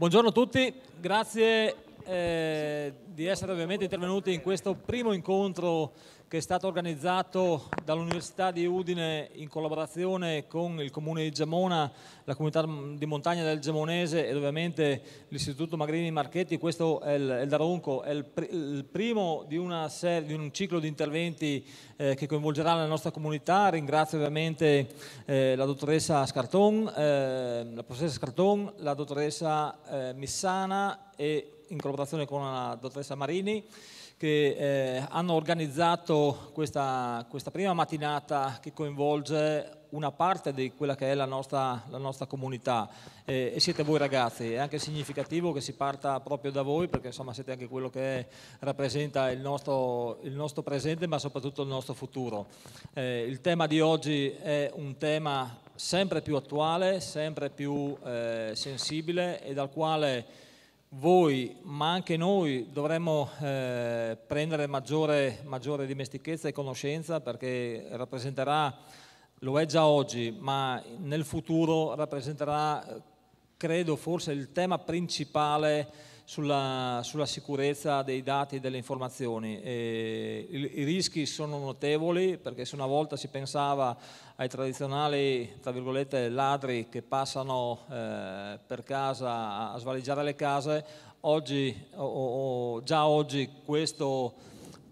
Buongiorno a tutti, grazie eh, di essere ovviamente intervenuti in questo primo incontro che è stato organizzato dall'Università di Udine in collaborazione con il Comune di Gemona, la comunità di montagna del Gemonese ed ovviamente l'Istituto Magrini Marchetti. Questo è il, è il Daronco, è il, pr il primo di, serie, di, un ciclo di interventi eh, che coinvolgerà la nostra comunità. Ringrazio ovviamente eh, la dottoressa Scarton, eh, la professoressa Scarton, la dottoressa eh, Missana e in collaborazione con la dottoressa Marini che eh, hanno organizzato questa, questa, prima mattinata che coinvolge una parte di quella che è la nostra, la nostra comunità eh, e siete voi ragazzi, è anche significativo che si parta proprio da voi perché insomma siete anche quello che rappresenta il nostro, il nostro presente ma soprattutto il nostro futuro. Eh, il tema di oggi è un tema sempre più attuale, sempre più eh, sensibile e dal quale voi, ma anche noi, dovremmo eh, prendere maggiore, maggiore, dimestichezza e conoscenza perché rappresenterà, lo è già oggi, ma nel futuro rappresenterà, eh, credo, forse il tema principale sulla, sulla sicurezza dei dati e delle informazioni. E i, i, rischi sono notevoli perché se una volta si pensava ai tradizionali ladri che passano eh, per casa a, a le case, oggi, o, o, già oggi questo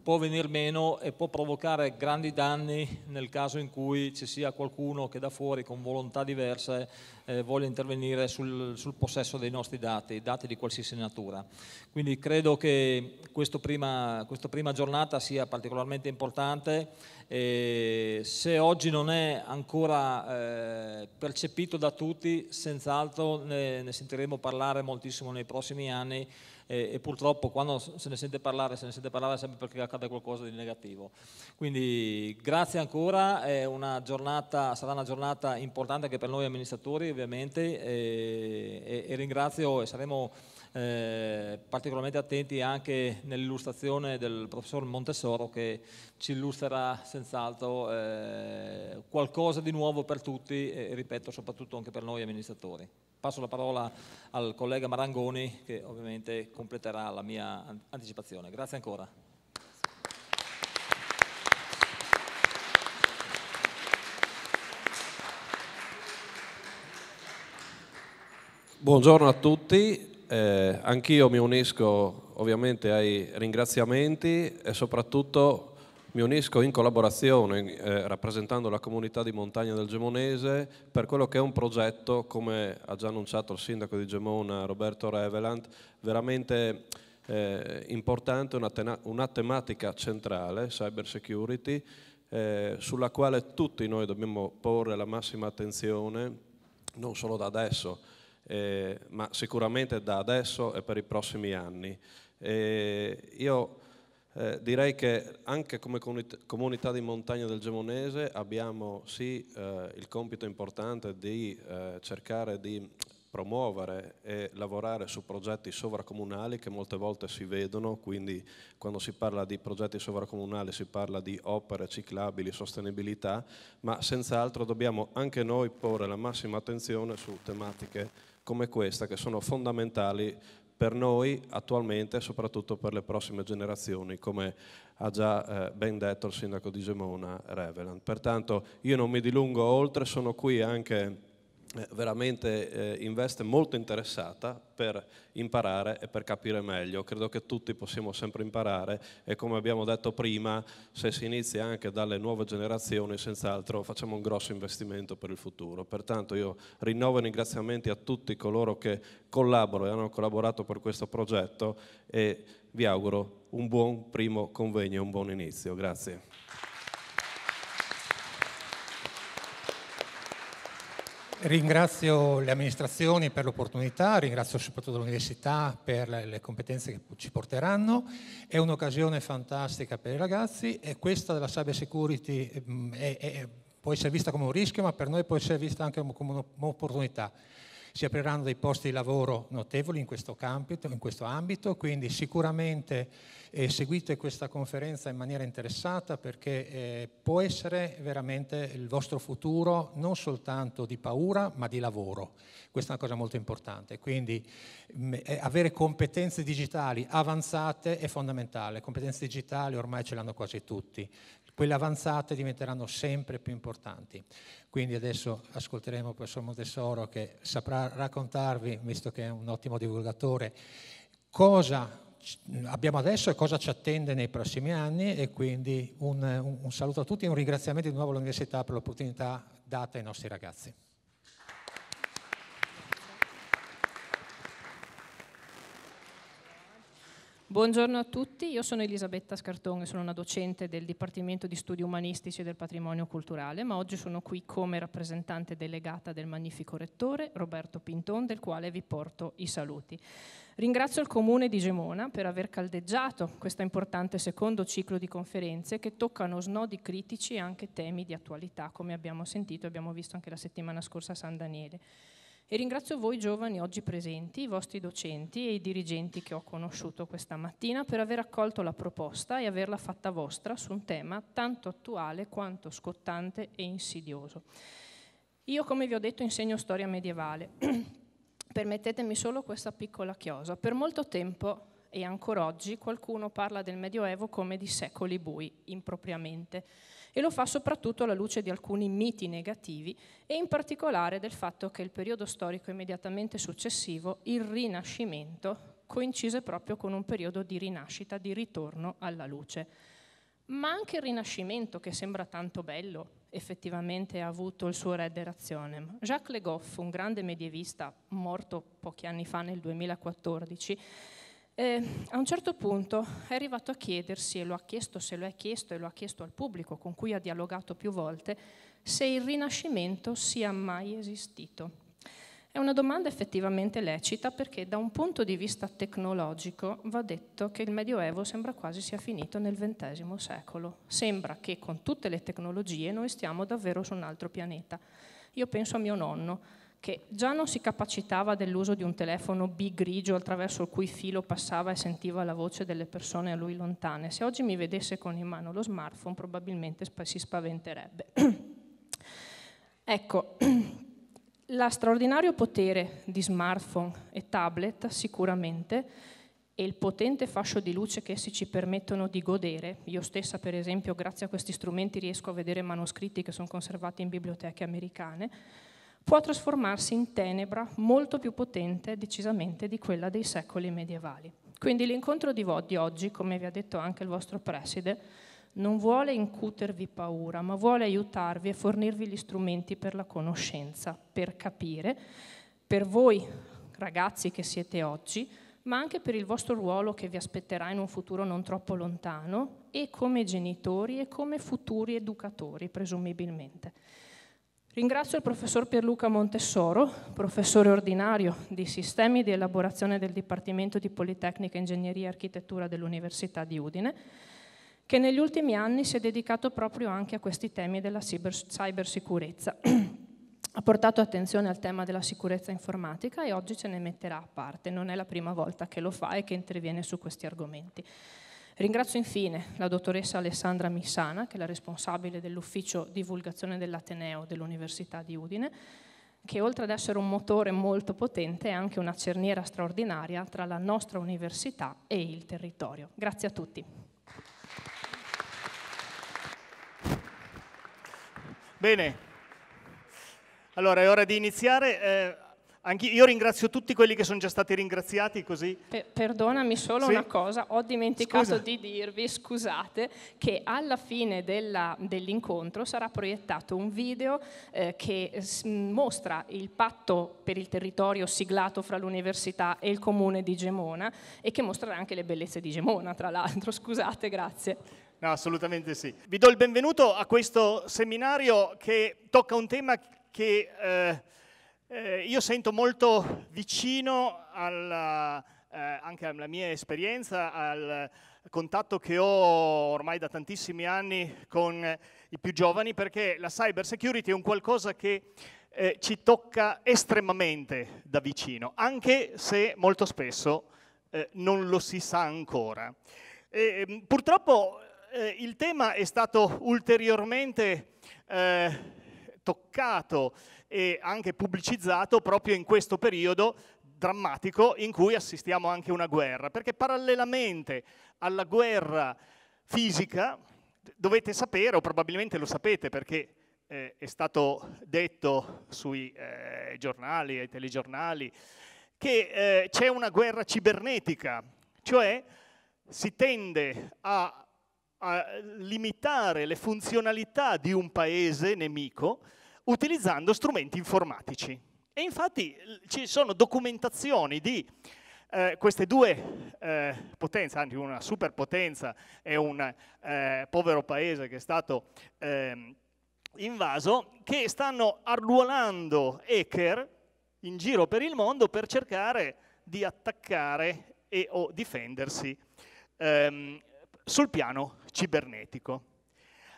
può venir meno e può provocare grandi danni nel caso in cui ci sia qualcuno che da fuori con volontà diverse eh, voglia intervenire sul, sul, possesso dei nostri dati, dati di qualsiasi natura. Quindi credo che prima, questa prima giornata sia particolarmente importante e se oggi non è ancora eh, percepito da tutti, senz'altro ne, ne sentiremo parlare moltissimo nei prossimi anni e, e, purtroppo quando se ne sente parlare, se ne sente parlare sempre perché accade qualcosa di negativo. Quindi grazie ancora, una giornata, sarà una giornata importante anche per noi amministratori ovviamente e, e ringrazio e saremo... Eh, particolarmente attenti anche nell'illustrazione del professor Montessoro che ci illustrerà senz'altro eh, qualcosa di nuovo per tutti e ripeto soprattutto anche per noi amministratori. Passo la parola al collega Marangoni che ovviamente completerà la mia anticipazione. Grazie ancora. Buongiorno a tutti, eh, anch'io mi unisco ovviamente ai ringraziamenti e soprattutto mi unisco in collaborazione eh, rappresentando la comunità di montagna del Gemonese per quello che è un progetto, come ha già annunciato il sindaco di Gemona Roberto Reveland, veramente eh, importante, una, una, tematica centrale, cyber security, eh, sulla quale tutti noi dobbiamo porre la massima attenzione, non solo da adesso, eh, ma sicuramente da adesso e per i prossimi anni. io eh, direi che anche come comunità di montagna del Gemonese abbiamo sì eh, il compito importante di eh, cercare di promuovere e lavorare su progetti sovracomunali che molte volte si vedono, quindi quando si parla di progetti sovracomunali si parla di opere ciclabili, sostenibilità, ma senz'altro dobbiamo anche noi porre la massima attenzione su tematiche come questa che sono fondamentali per noi attualmente e soprattutto per le prossime generazioni, come ha già eh, ben detto il sindaco di Gemona Reveland. Pertanto io non mi dilungo oltre, sono qui anche eh, veramente eh, investe molto interessata per imparare e per capire meglio. Credo che tutti possiamo sempre imparare e come abbiamo detto prima, se si inizia anche dalle nuove generazioni, senz'altro facciamo un grosso investimento per il futuro. Pertanto io rinnovo i ringraziamenti a tutti coloro che collaborano e hanno collaborato per questo progetto e vi auguro un buon primo convegno, un buon inizio. Grazie. Ringrazio le amministrazioni per l'opportunità, ringrazio soprattutto l'università per le competenze che ci porteranno. È un'occasione fantastica per i ragazzi e questa della cyber security mm, è, è, può essere vista come un rischio, ma per noi può essere vista anche come un'opportunità si apriranno dei posti di lavoro notevoli in questo, campito, in questo ambito, quindi sicuramente eh, seguite questa conferenza in maniera interessata perché eh, può essere veramente il vostro futuro non soltanto di paura ma di lavoro. Questa è una cosa molto importante, quindi mh, mm, eh, avere competenze digitali avanzate è fondamentale, competenze digitali ormai ce l'hanno quasi tutti, quelle avanzate diventeranno sempre più importanti. Quindi adesso ascolteremo il professor Montessoro che saprà raccontarvi, visto che è un ottimo divulgatore, cosa abbiamo adesso e cosa ci attende nei prossimi anni e quindi un, un, saluto a tutti e un ringraziamento di nuovo all'Università per l'opportunità data ai nostri ragazzi. Buongiorno a tutti, io sono Elisabetta Scartone, sono una docente del Dipartimento di Studi Umanistici e del Patrimonio Culturale, ma oggi sono qui come rappresentante delegata del magnifico rettore Roberto Pinton, del quale vi porto i saluti. Ringrazio il Comune di Gemona per aver caldeggiato questo importante secondo ciclo di conferenze che toccano snodi critici e anche temi di attualità, come abbiamo sentito e abbiamo visto anche la settimana scorsa a San Daniele. E ringrazio voi giovani oggi presenti, i vostri docenti e i dirigenti che ho conosciuto questa mattina per aver accolto la proposta e averla fatta vostra su un tema tanto attuale quanto scottante e insidioso. Io, come vi ho detto, insegno storia medievale. Permettetemi solo questa piccola chiosa. Per molto tempo e ancora oggi qualcuno parla del Medioevo come di secoli bui, impropriamente e lo fa soprattutto alla luce di alcuni miti negativi e in particolare del fatto che il periodo storico immediatamente successivo, il Rinascimento, coincise proprio con un periodo di rinascita, di ritorno alla luce. Ma anche il Rinascimento, che sembra tanto bello, effettivamente ha avuto il suo re d'erazione. Jacques Le Goff, un grande medievista morto pochi anni fa nel 2014, eh, a un certo punto è arrivato a chiedersi, e lo ha chiesto se lo è chiesto e lo ha chiesto al pubblico con cui ha dialogato più volte, se il Rinascimento sia mai esistito. È una domanda effettivamente lecita perché da un punto di vista tecnologico va detto che il Medioevo sembra quasi sia finito nel XX secolo. Sembra che con tutte le tecnologie noi stiamo davvero su un altro pianeta. Io penso a mio nonno, che già non si capacitava dell'uso di un telefono bigrigio attraverso il cui filo passava e sentiva la voce delle persone a lui lontane. Se oggi mi vedesse con in mano lo smartphone probabilmente si spaventerebbe. ecco, la straordinario potere di smartphone e tablet sicuramente e il potente fascio di luce che essi ci permettono di godere, io stessa per esempio grazie a questi strumenti riesco a vedere manoscritti che sono conservati in biblioteche americane, può trasformarsi in tenebra molto più potente decisamente di quella dei secoli medievali. Quindi l'incontro di, oggi, come vi ha detto anche il vostro preside, non vuole incutervi paura, ma vuole aiutarvi e fornirvi gli strumenti per la conoscenza, per capire, per voi ragazzi che siete oggi, ma anche per il vostro ruolo che vi aspetterà in un futuro non troppo lontano e come genitori e come futuri educatori, presumibilmente. Ringrazio il professor Pierluca Montessoro, professore ordinario di sistemi di elaborazione del Dipartimento di Politecnica, Ingegneria e Architettura dell'Università di Udine, che negli ultimi anni si è dedicato proprio anche a questi temi della cybersicurezza. ha portato attenzione al tema della sicurezza informatica e oggi ce ne metterà a parte, non è la prima volta che lo fa e che interviene su questi argomenti. Ringrazio infine la dottoressa Alessandra Missana, che è la responsabile dell'ufficio divulgazione dell'Ateneo dell'Università di Udine, che oltre ad essere un motore molto potente è anche una cerniera straordinaria tra la nostra università e il territorio. Grazie a tutti. Bene, allora è ora di iniziare. Eh... Anch'io, io ringrazio tutti quelli che sono già stati ringraziati così. Per, perdonami solo sì? una cosa, ho dimenticato Scusa. di dirvi, scusate, che alla fine della, dell'incontro sarà proiettato un video eh, che eh, s- mostra il patto per il territorio siglato fra l'università e il comune di Gemona e che mostrerà anche le bellezze di Gemona, tra l'altro. Scusate, grazie. No, assolutamente sì. Vi do il benvenuto a questo seminario che tocca un tema che... Eh, eh, io sento molto vicino alla, eh, anche alla mia esperienza, al contatto che ho ormai da tantissimi anni con i più giovani, perché la cyber security è un qualcosa che eh, ci tocca estremamente da vicino, anche se molto spesso eh, non lo si sa ancora. E, ehm, purtroppo eh, il tema è stato ulteriormente toccato e anche pubblicizzato proprio in questo periodo drammatico in cui assistiamo anche a una guerra, perché parallelamente alla guerra fisica dovete sapere, o probabilmente lo sapete perché eh, è stato detto sui eh, giornali, ai telegiornali, che eh, c'è una guerra cibernetica, cioè si tende a, a limitare le funzionalità di un paese nemico utilizzando strumenti informatici. E infatti ci sono documentazioni di eh, queste due eh, potenze, anzi una superpotenza e un eh, povero paese che è stato ehm, invaso, che stanno arruolando hacker in giro per il mondo per cercare di attaccare e o difendersi ehm, sul piano cibernetico.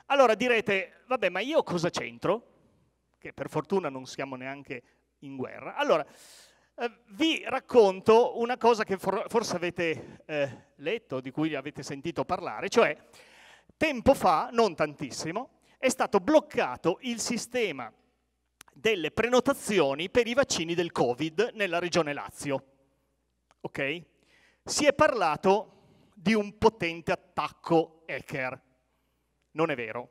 Allora direte, vabbè, ma io cosa c'entro? che per fortuna non siamo neanche in guerra. Allora, eh, vi racconto una cosa che for forse avete eh, letto, di cui avete sentito parlare, cioè tempo fa, non tantissimo, è stato bloccato il sistema delle prenotazioni per i vaccini del Covid nella regione Lazio. Ok? Si è parlato di un potente attacco hacker. Non è vero.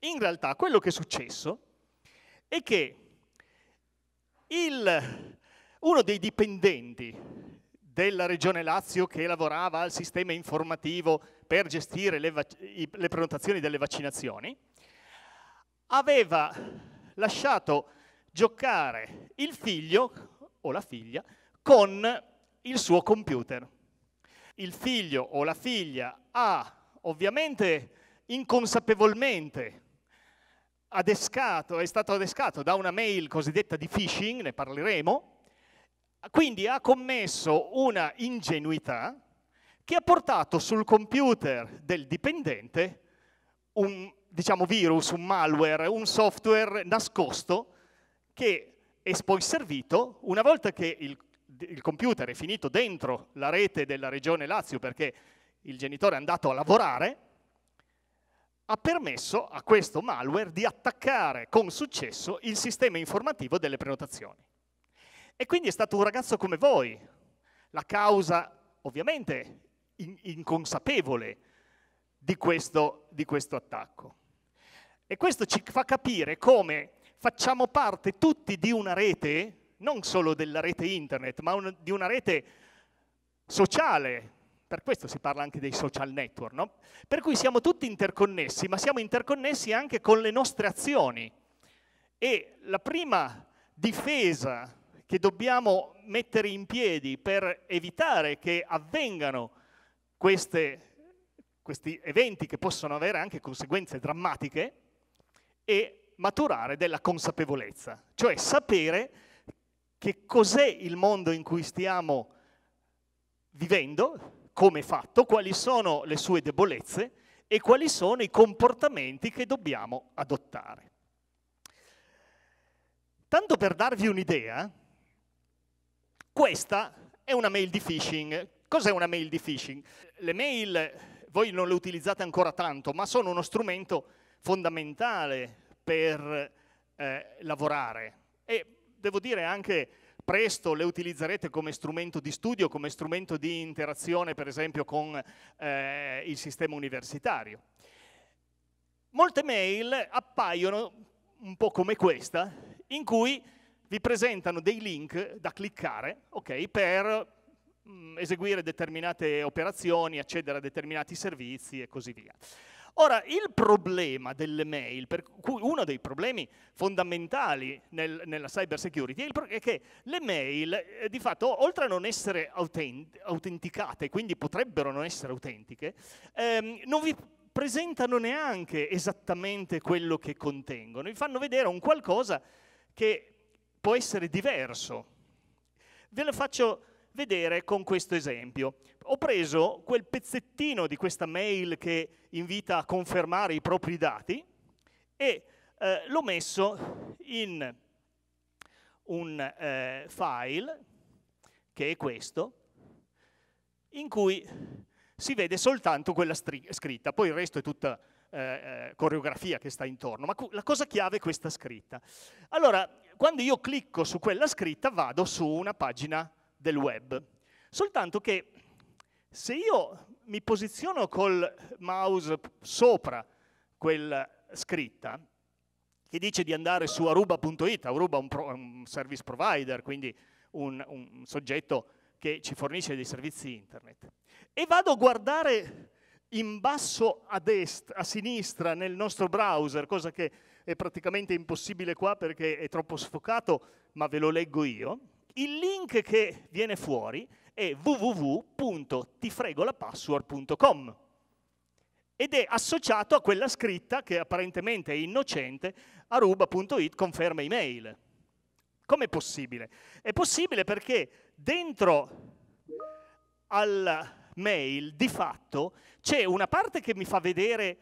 In realtà quello che è successo è che il, uno dei dipendenti della Regione Lazio che lavorava al sistema informativo per gestire le, le prenotazioni delle vaccinazioni, aveva lasciato giocare il figlio o la figlia con il suo computer. Il figlio o la figlia ha ovviamente inconsapevolmente adescato, è stato adescato da una mail cosiddetta di phishing, ne parleremo, quindi ha commesso una ingenuità che ha portato sul computer del dipendente un diciamo, virus, un malware, un software nascosto che è poi servito, una volta che il, il computer è finito dentro la rete della regione Lazio perché il genitore è andato a lavorare, ha permesso a questo malware di attaccare con successo il sistema informativo delle prenotazioni. E quindi è stato un ragazzo come voi, la causa ovviamente inconsapevole di questo, di questo attacco. E questo ci fa capire come facciamo parte tutti di una rete, non solo della rete internet, ma un, di una rete sociale, per questo si parla anche dei social network, no? Per cui siamo tutti interconnessi, ma siamo interconnessi anche con le nostre azioni. E la prima difesa che dobbiamo mettere in piedi per evitare che avvengano queste, questi eventi che possono avere anche conseguenze drammatiche è maturare della consapevolezza, cioè sapere che cos'è il mondo in cui stiamo vivendo, come è fatto, quali sono le sue debolezze e quali sono i comportamenti che dobbiamo adottare. Tanto per darvi un'idea, questa è una mail di phishing. Cos'è una mail di phishing? Le mail voi non le utilizzate ancora tanto, ma sono uno strumento fondamentale per eh, lavorare e devo dire anche presto le utilizzerete come strumento di studio, come strumento di interazione per esempio con eh, il sistema universitario. Molte mail appaiono un po' come questa, in cui vi presentano dei link da cliccare okay, per mh, mm, eseguire determinate operazioni, accedere a determinati servizi e così via. Ora, il problema delle mail, uno dei problemi fondamentali nel, nella cyber security, è che le mail eh, di fatto, oltre a non essere autent autenticate, quindi potrebbero non essere autentiche, ehm, non vi presentano neanche esattamente quello che contengono, vi fanno vedere un qualcosa che può essere diverso. Ve lo faccio vedere con questo esempio. Ho preso quel pezzettino di questa mail che invita a confermare i propri dati e eh, l'ho messo in un eh, file, che è questo, in cui si vede soltanto quella scritta, poi il resto è tutta eh, eh coreografia che sta intorno, ma la cosa chiave è questa scritta. Allora, quando io clicco su quella scritta vado su una pagina del web. Soltanto che se io mi posiziono col mouse sopra quella scritta, che dice di andare su aruba.it, Aruba è un, pro, un service provider, quindi un, un soggetto che ci fornisce dei servizi internet, e vado a guardare in basso a destra, a sinistra nel nostro browser, cosa che è praticamente impossibile qua perché è troppo sfocato, ma ve lo leggo io, il link che viene fuori è www.tifregolapassword.com ed è associato a quella scritta che apparentemente è innocente aruba.it conferma email. Com'è possibile? È possibile perché dentro al mail di fatto c'è una parte che mi fa vedere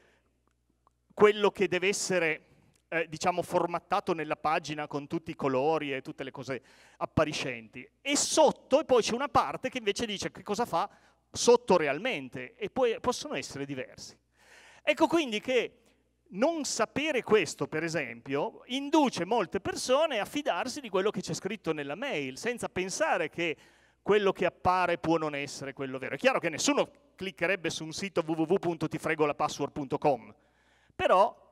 quello che deve essere eh, diciamo formattato nella pagina con tutti i colori e tutte le cose appariscenti. E sotto e poi c'è una parte che invece dice che cosa fa sotto realmente e poi possono essere diversi. Ecco quindi che non sapere questo, per esempio, induce molte persone a fidarsi di quello che c'è scritto nella mail, senza pensare che quello che appare può non essere quello vero. È chiaro che nessuno cliccherebbe su un sito www.tifregolapassword.com, però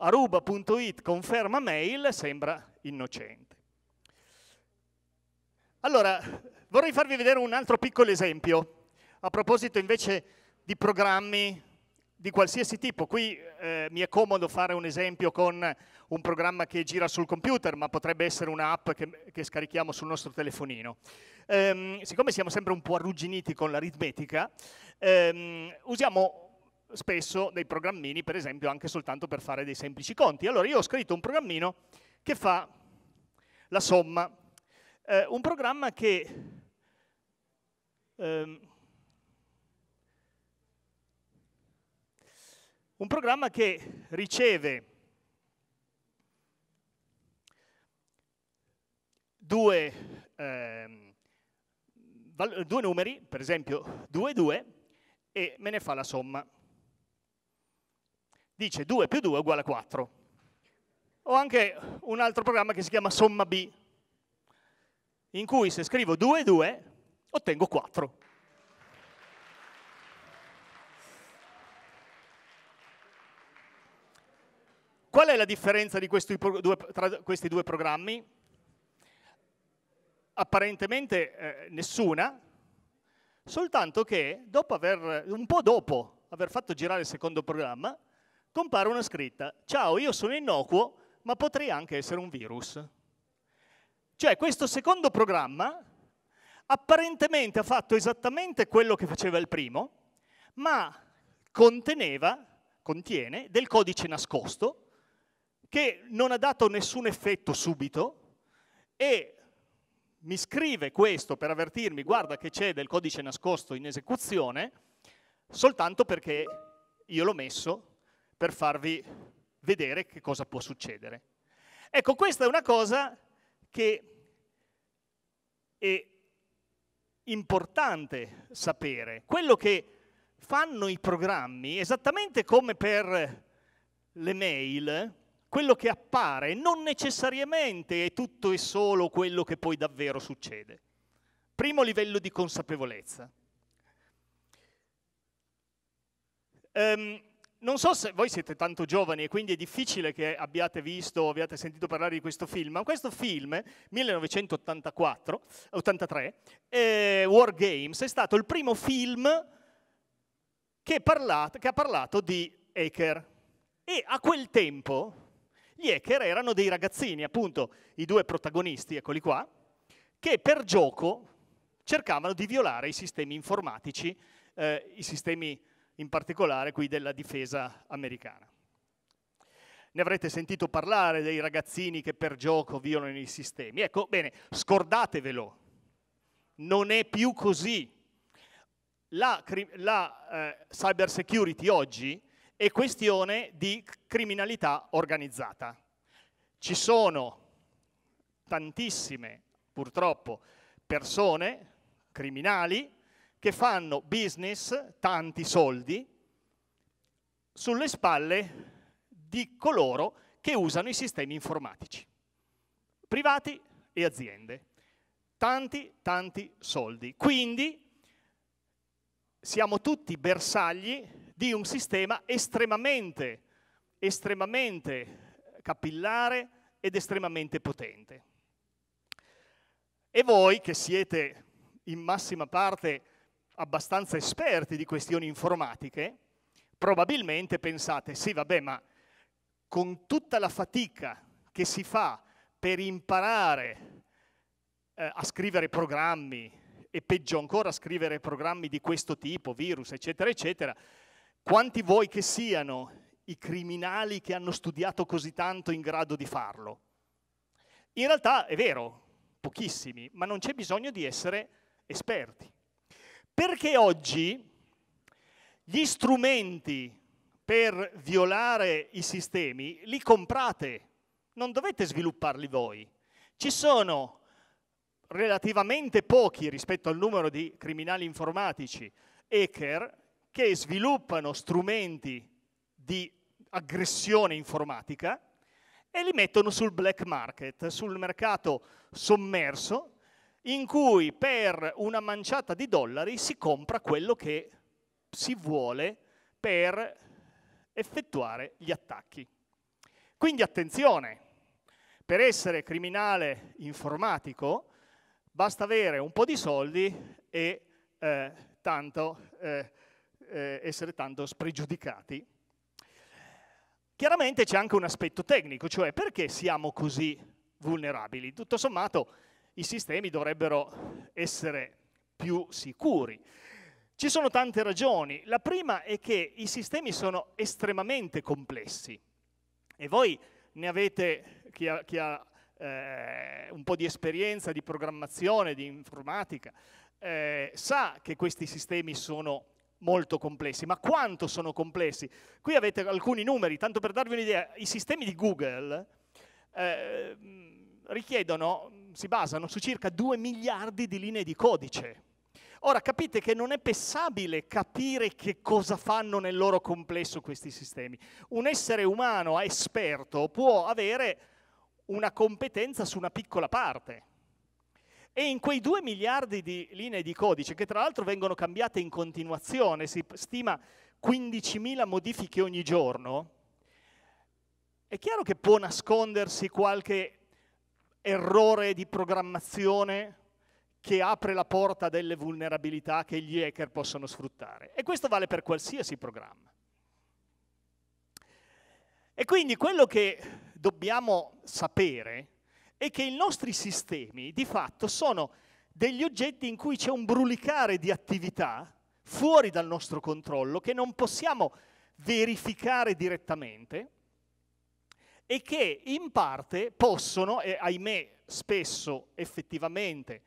aruba.it conferma mail sembra innocente. Allora, vorrei farvi vedere un altro piccolo esempio, a proposito invece di programmi di qualsiasi tipo. Qui eh, mi è comodo fare un esempio con un programma che gira sul computer, ma potrebbe essere un'app che, che, scarichiamo sul nostro telefonino. Ehm, siccome siamo sempre un po' arrugginiti con l'aritmetica, ehm, usiamo spesso dei programmini, per esempio, anche soltanto per fare dei semplici conti. Allora io ho scritto un programmino che fa la somma, eh, un programma che ehm, un programma che riceve due, ehm, due numeri, per esempio 2 e 2, e me ne fa la somma dice 2 più 2 uguale a 4. Ho anche un altro programma che si chiama Somma B, in cui se scrivo 2 e 2 ottengo 4. Qual è la differenza di questi due, tra questi due programmi? Apparentemente eh, nessuna, soltanto che dopo aver, un po' dopo aver fatto girare il secondo programma, compare una scritta, ciao io sono innocuo ma potrei anche essere un virus. Cioè questo secondo programma apparentemente ha fatto esattamente quello che faceva il primo, ma conteneva, contiene del codice nascosto che non ha dato nessun effetto subito e mi scrive questo per avvertirmi, guarda che c'è del codice nascosto in esecuzione, soltanto perché io l'ho messo per farvi vedere che cosa può succedere. Ecco, questa è una cosa che è importante sapere. Quello che fanno i programmi, esattamente come per le mail, quello che appare non necessariamente è tutto e solo quello che poi davvero succede. Primo livello di consapevolezza. Um, non so se voi siete tanto giovani e quindi è difficile che abbiate visto o abbiate sentito parlare di questo film, ma questo film, 1984, 83, eh, War Games, è stato il primo film che, parlato, che ha parlato di hacker. E a quel tempo gli hacker erano dei ragazzini, appunto i due protagonisti, eccoli qua, che per gioco cercavano di violare i sistemi informatici, eh, i sistemi in particolare qui della difesa americana. Ne avrete sentito parlare dei ragazzini che per gioco violano i sistemi. Ecco, bene, scordatevelo, non è più così. La, la eh, cyber security oggi è questione di criminalità organizzata. Ci sono tantissime, purtroppo, persone criminali che fanno business, tanti soldi, sulle spalle di coloro che usano i sistemi informatici, privati e aziende. Tanti, tanti soldi. Quindi siamo tutti bersagli di un sistema estremamente, estremamente capillare ed estremamente potente. E voi che siete in massima parte abbastanza esperti di questioni informatiche, probabilmente pensate, sì vabbè, ma con tutta la fatica che si fa per imparare eh, a scrivere programmi e peggio ancora a scrivere programmi di questo tipo, virus, eccetera, eccetera, quanti vuoi che siano i criminali che hanno studiato così tanto in grado di farlo? In realtà è vero, pochissimi, ma non c'è bisogno di essere esperti. Perché oggi gli strumenti per violare i sistemi li comprate, non dovete svilupparli voi. Ci sono relativamente pochi rispetto al numero di criminali informatici, hacker, che sviluppano strumenti di aggressione informatica e li mettono sul black market, sul mercato sommerso, in cui per una manciata di dollari si compra quello che si vuole per effettuare gli attacchi. Quindi attenzione, per essere criminale informatico basta avere un po' di soldi e eh, tanto, eh, eh essere tanto spregiudicati. Chiaramente c'è anche un aspetto tecnico, cioè perché siamo così vulnerabili? Tutto sommato i sistemi dovrebbero essere più sicuri. Ci sono tante ragioni. La prima è che i sistemi sono estremamente complessi e voi ne avete, chi ha, chi ha eh, un po' di esperienza di programmazione, di informatica, eh, sa che questi sistemi sono molto complessi, ma quanto sono complessi? Qui avete alcuni numeri, tanto per darvi un'idea, i sistemi di Google eh, richiedono, si basano su circa 2 miliardi di linee di codice. Ora capite che non è pensabile capire che cosa fanno nel loro complesso questi sistemi. Un essere umano esperto può avere una competenza su una piccola parte. E in quei 2 miliardi di linee di codice, che tra l'altro vengono cambiate in continuazione, si stima 15.000 modifiche ogni giorno, è chiaro che può nascondersi qualche errore di programmazione che apre la porta a delle vulnerabilità che gli hacker possono sfruttare. E questo vale per qualsiasi programma. E quindi quello che dobbiamo sapere è che i nostri sistemi di fatto sono degli oggetti in cui c'è un brulicare di attività fuori dal nostro controllo che non possiamo verificare direttamente e che in parte possono, e ahimè spesso effettivamente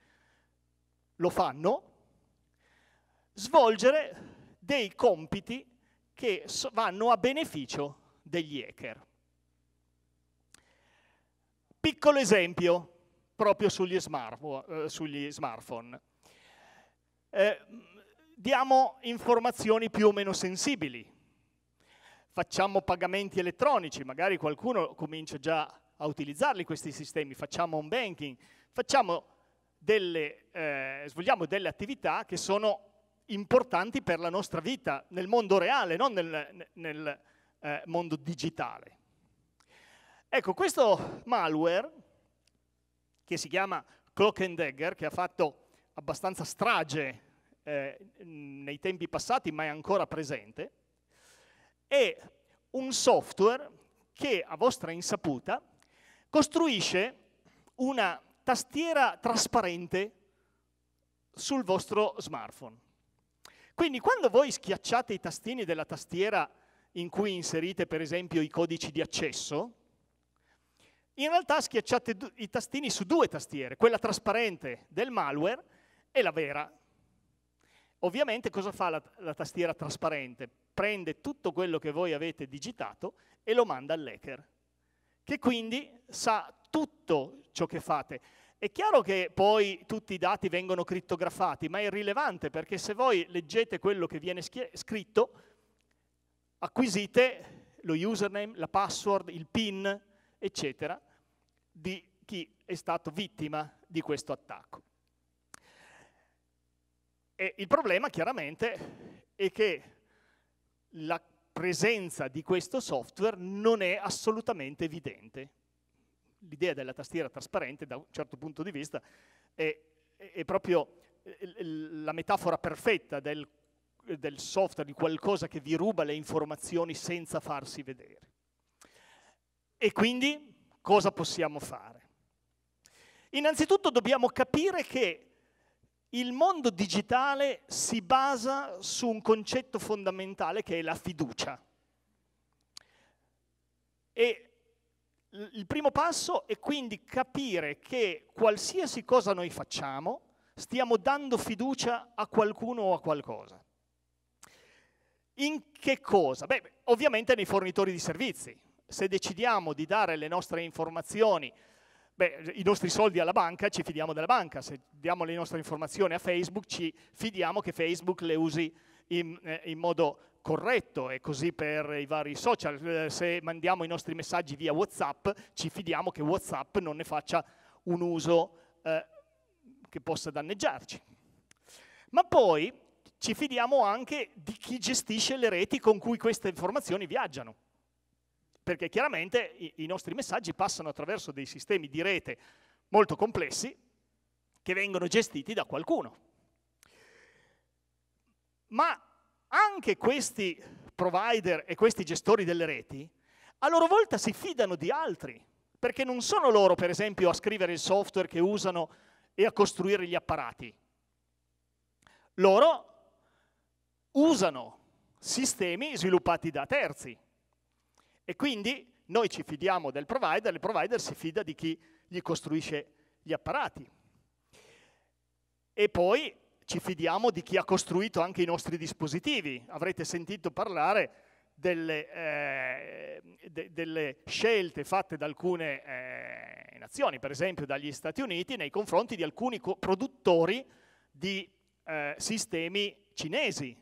lo fanno, svolgere dei compiti che vanno a beneficio degli hacker. Piccolo esempio proprio sugli, smartphone. Eh, sugli smartphone. Eh, diamo informazioni più o meno sensibili, facciamo pagamenti elettronici, magari qualcuno comincia già a utilizzarli questi sistemi, facciamo un banking, facciamo delle, eh, svolgiamo delle attività che sono importanti per la nostra vita nel mondo reale, non nel, nel eh, mondo digitale. Ecco, questo malware, che si chiama Clock and Dagger, che ha fatto abbastanza strage eh, nei tempi passati, ma è ancora presente, è un software che a vostra insaputa costruisce una tastiera trasparente sul vostro smartphone. Quindi quando voi schiacciate i tastini della tastiera in cui inserite per esempio i codici di accesso, in realtà schiacciate i tastini su due tastiere, quella trasparente del malware e la vera Ovviamente cosa fa la, la, tastiera trasparente? Prende tutto quello che voi avete digitato e lo manda all'hacker, che quindi sa tutto ciò che fate. È chiaro che poi tutti i dati vengono crittografati, ma è irrilevante perché se voi leggete quello che viene scritto, acquisite lo username, la password, il PIN, eccetera, di chi è stato vittima di questo attacco. E il problema chiaramente è che la presenza di questo software non è assolutamente evidente. L'idea della tastiera trasparente da un certo punto di vista è, è proprio la metafora perfetta del, del software, di qualcosa che vi ruba le informazioni senza farsi vedere. E quindi cosa possiamo fare? Innanzitutto dobbiamo capire che il mondo digitale si basa su un concetto fondamentale che è la fiducia. E il primo passo è quindi capire che qualsiasi cosa noi facciamo, stiamo dando fiducia a qualcuno o a qualcosa. In che cosa? Beh, ovviamente nei fornitori di servizi. Se decidiamo di dare le nostre informazioni Beh, i nostri soldi alla banca, ci fidiamo della banca, se diamo le nostre informazioni a Facebook ci fidiamo che Facebook le usi in, eh, in modo corretto e così per i vari social. Eh, se mandiamo i nostri messaggi via Whatsapp ci fidiamo che Whatsapp non ne faccia un uso eh, che possa danneggiarci. Ma poi ci fidiamo anche di chi gestisce le reti con cui queste informazioni viaggiano perché chiaramente i, i nostri messaggi passano attraverso dei sistemi di rete molto complessi che vengono gestiti da qualcuno. Ma anche questi provider e questi gestori delle reti a loro volta si fidano di altri, perché non sono loro, per esempio, a scrivere il software che usano e a costruire gli apparati. Loro usano sistemi sviluppati da terzi, e quindi noi ci fidiamo del provider, il provider si fida di chi gli costruisce gli apparati. E poi ci fidiamo di chi ha costruito anche i nostri dispositivi. Avrete sentito parlare delle, eh, de, delle scelte fatte da alcune eh, nazioni, per esempio dagli Stati Uniti, nei confronti di alcuni co- produttori di eh, sistemi cinesi,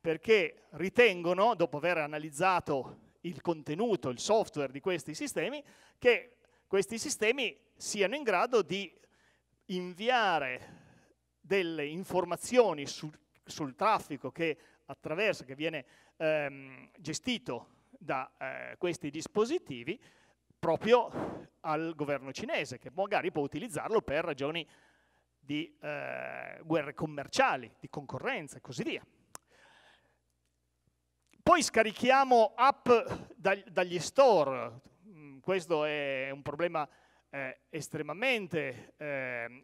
perché ritengono, dopo aver analizzato il contenuto, il software di questi sistemi, che questi sistemi siano in grado di inviare delle informazioni sul, sul traffico che attraversa, che viene ehm, gestito da eh, questi dispositivi proprio al governo cinese, che magari può utilizzarlo per ragioni di eh, guerre commerciali, di concorrenza e così via. Poi scarichiamo app dagli store, mm, questo è un problema eh, estremamente eh,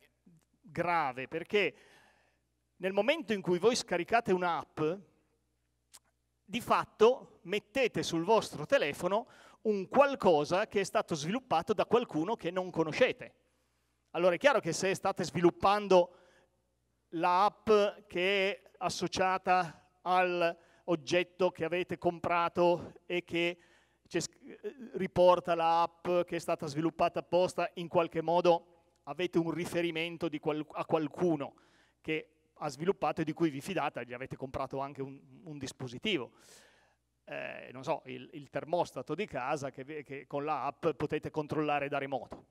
grave perché nel momento in cui voi scaricate un'app, di fatto mettete sul vostro telefono un qualcosa che è stato sviluppato da qualcuno che non conoscete. Allora è chiaro che se state sviluppando l'app che è associata al oggetto che avete comprato e che eh, riporta l'app che è stata sviluppata apposta, in qualche modo avete un riferimento qual- a qualcuno che ha sviluppato e di cui vi fidate, gli avete comprato anche un, un dispositivo. Eh, non so, il, il, termostato di casa che, che con l'app potete controllare da remoto.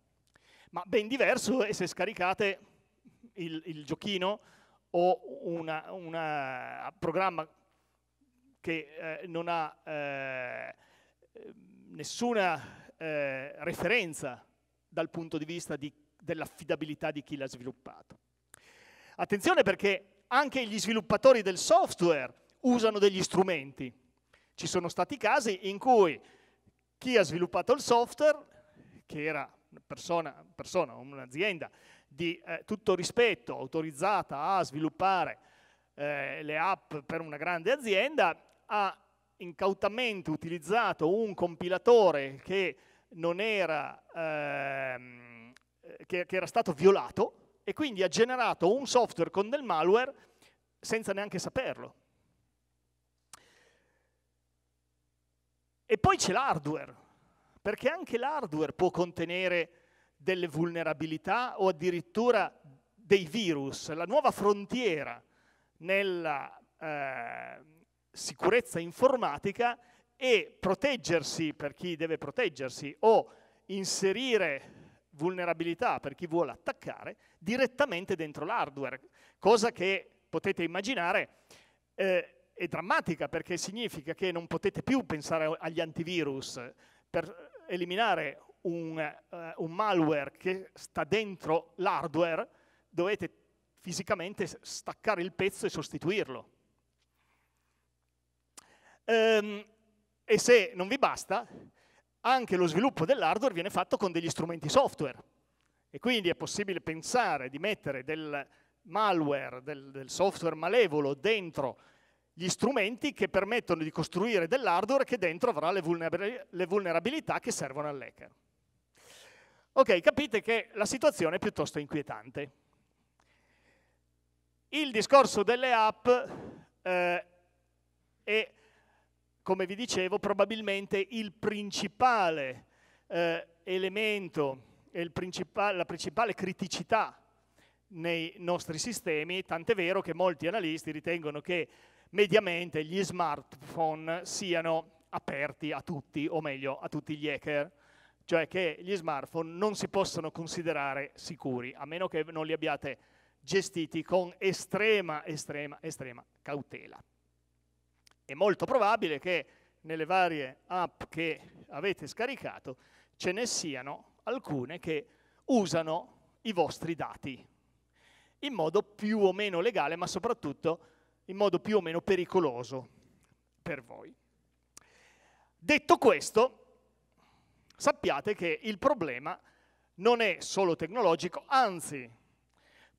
Ma ben diverso è se scaricate il, il giochino o un programma che eh, non ha eh, nessuna eh, referenza dal punto di vista di, dell'affidabilità di chi l'ha sviluppato. Attenzione perché anche gli sviluppatori del software usano degli strumenti. Ci sono stati casi in cui chi ha sviluppato il software, che era una persona, persona un'azienda di eh, tutto rispetto autorizzata a sviluppare eh, le app per una grande azienda, ha incautamente utilizzato un compilatore che non era, ehm, eh, che, che era stato violato e quindi ha generato un software con del malware senza neanche saperlo. E poi c'è l'hardware, perché anche l'hardware può contenere delle vulnerabilità o addirittura dei virus. La nuova frontiera nella, eh, sicurezza informatica e proteggersi per chi deve proteggersi o inserire vulnerabilità per chi vuole attaccare direttamente dentro l'hardware, cosa che potete immaginare eh, è drammatica perché significa che non potete più pensare agli antivirus per eliminare un, eh, un malware che sta dentro l'hardware, dovete fisicamente staccare il pezzo e sostituirlo. Ehm, e se non vi basta, anche lo sviluppo dell'hardware viene fatto con degli strumenti software. E quindi è possibile pensare di mettere del malware, del, del software malevolo dentro gli strumenti che permettono di costruire dell'hardware che dentro avrà le, vulnerabil le vulnerabilità che servono all'hacker. Ok, capite che la situazione è piuttosto inquietante. Il discorso delle app eh, è come vi dicevo, probabilmente il principale eh, elemento e la principale criticità nei nostri sistemi, tant'è vero che molti analisti ritengono che mediamente gli smartphone siano aperti a tutti, o meglio a tutti gli hacker, cioè che gli smartphone non si possono considerare sicuri, a meno che non li abbiate gestiti con estrema, estrema, estrema cautela è molto probabile che nelle varie app che avete scaricato ce ne siano alcune che usano i vostri dati in modo più o meno legale, ma soprattutto in modo più o meno pericoloso per voi. Detto questo, sappiate che il problema non è solo tecnologico, anzi,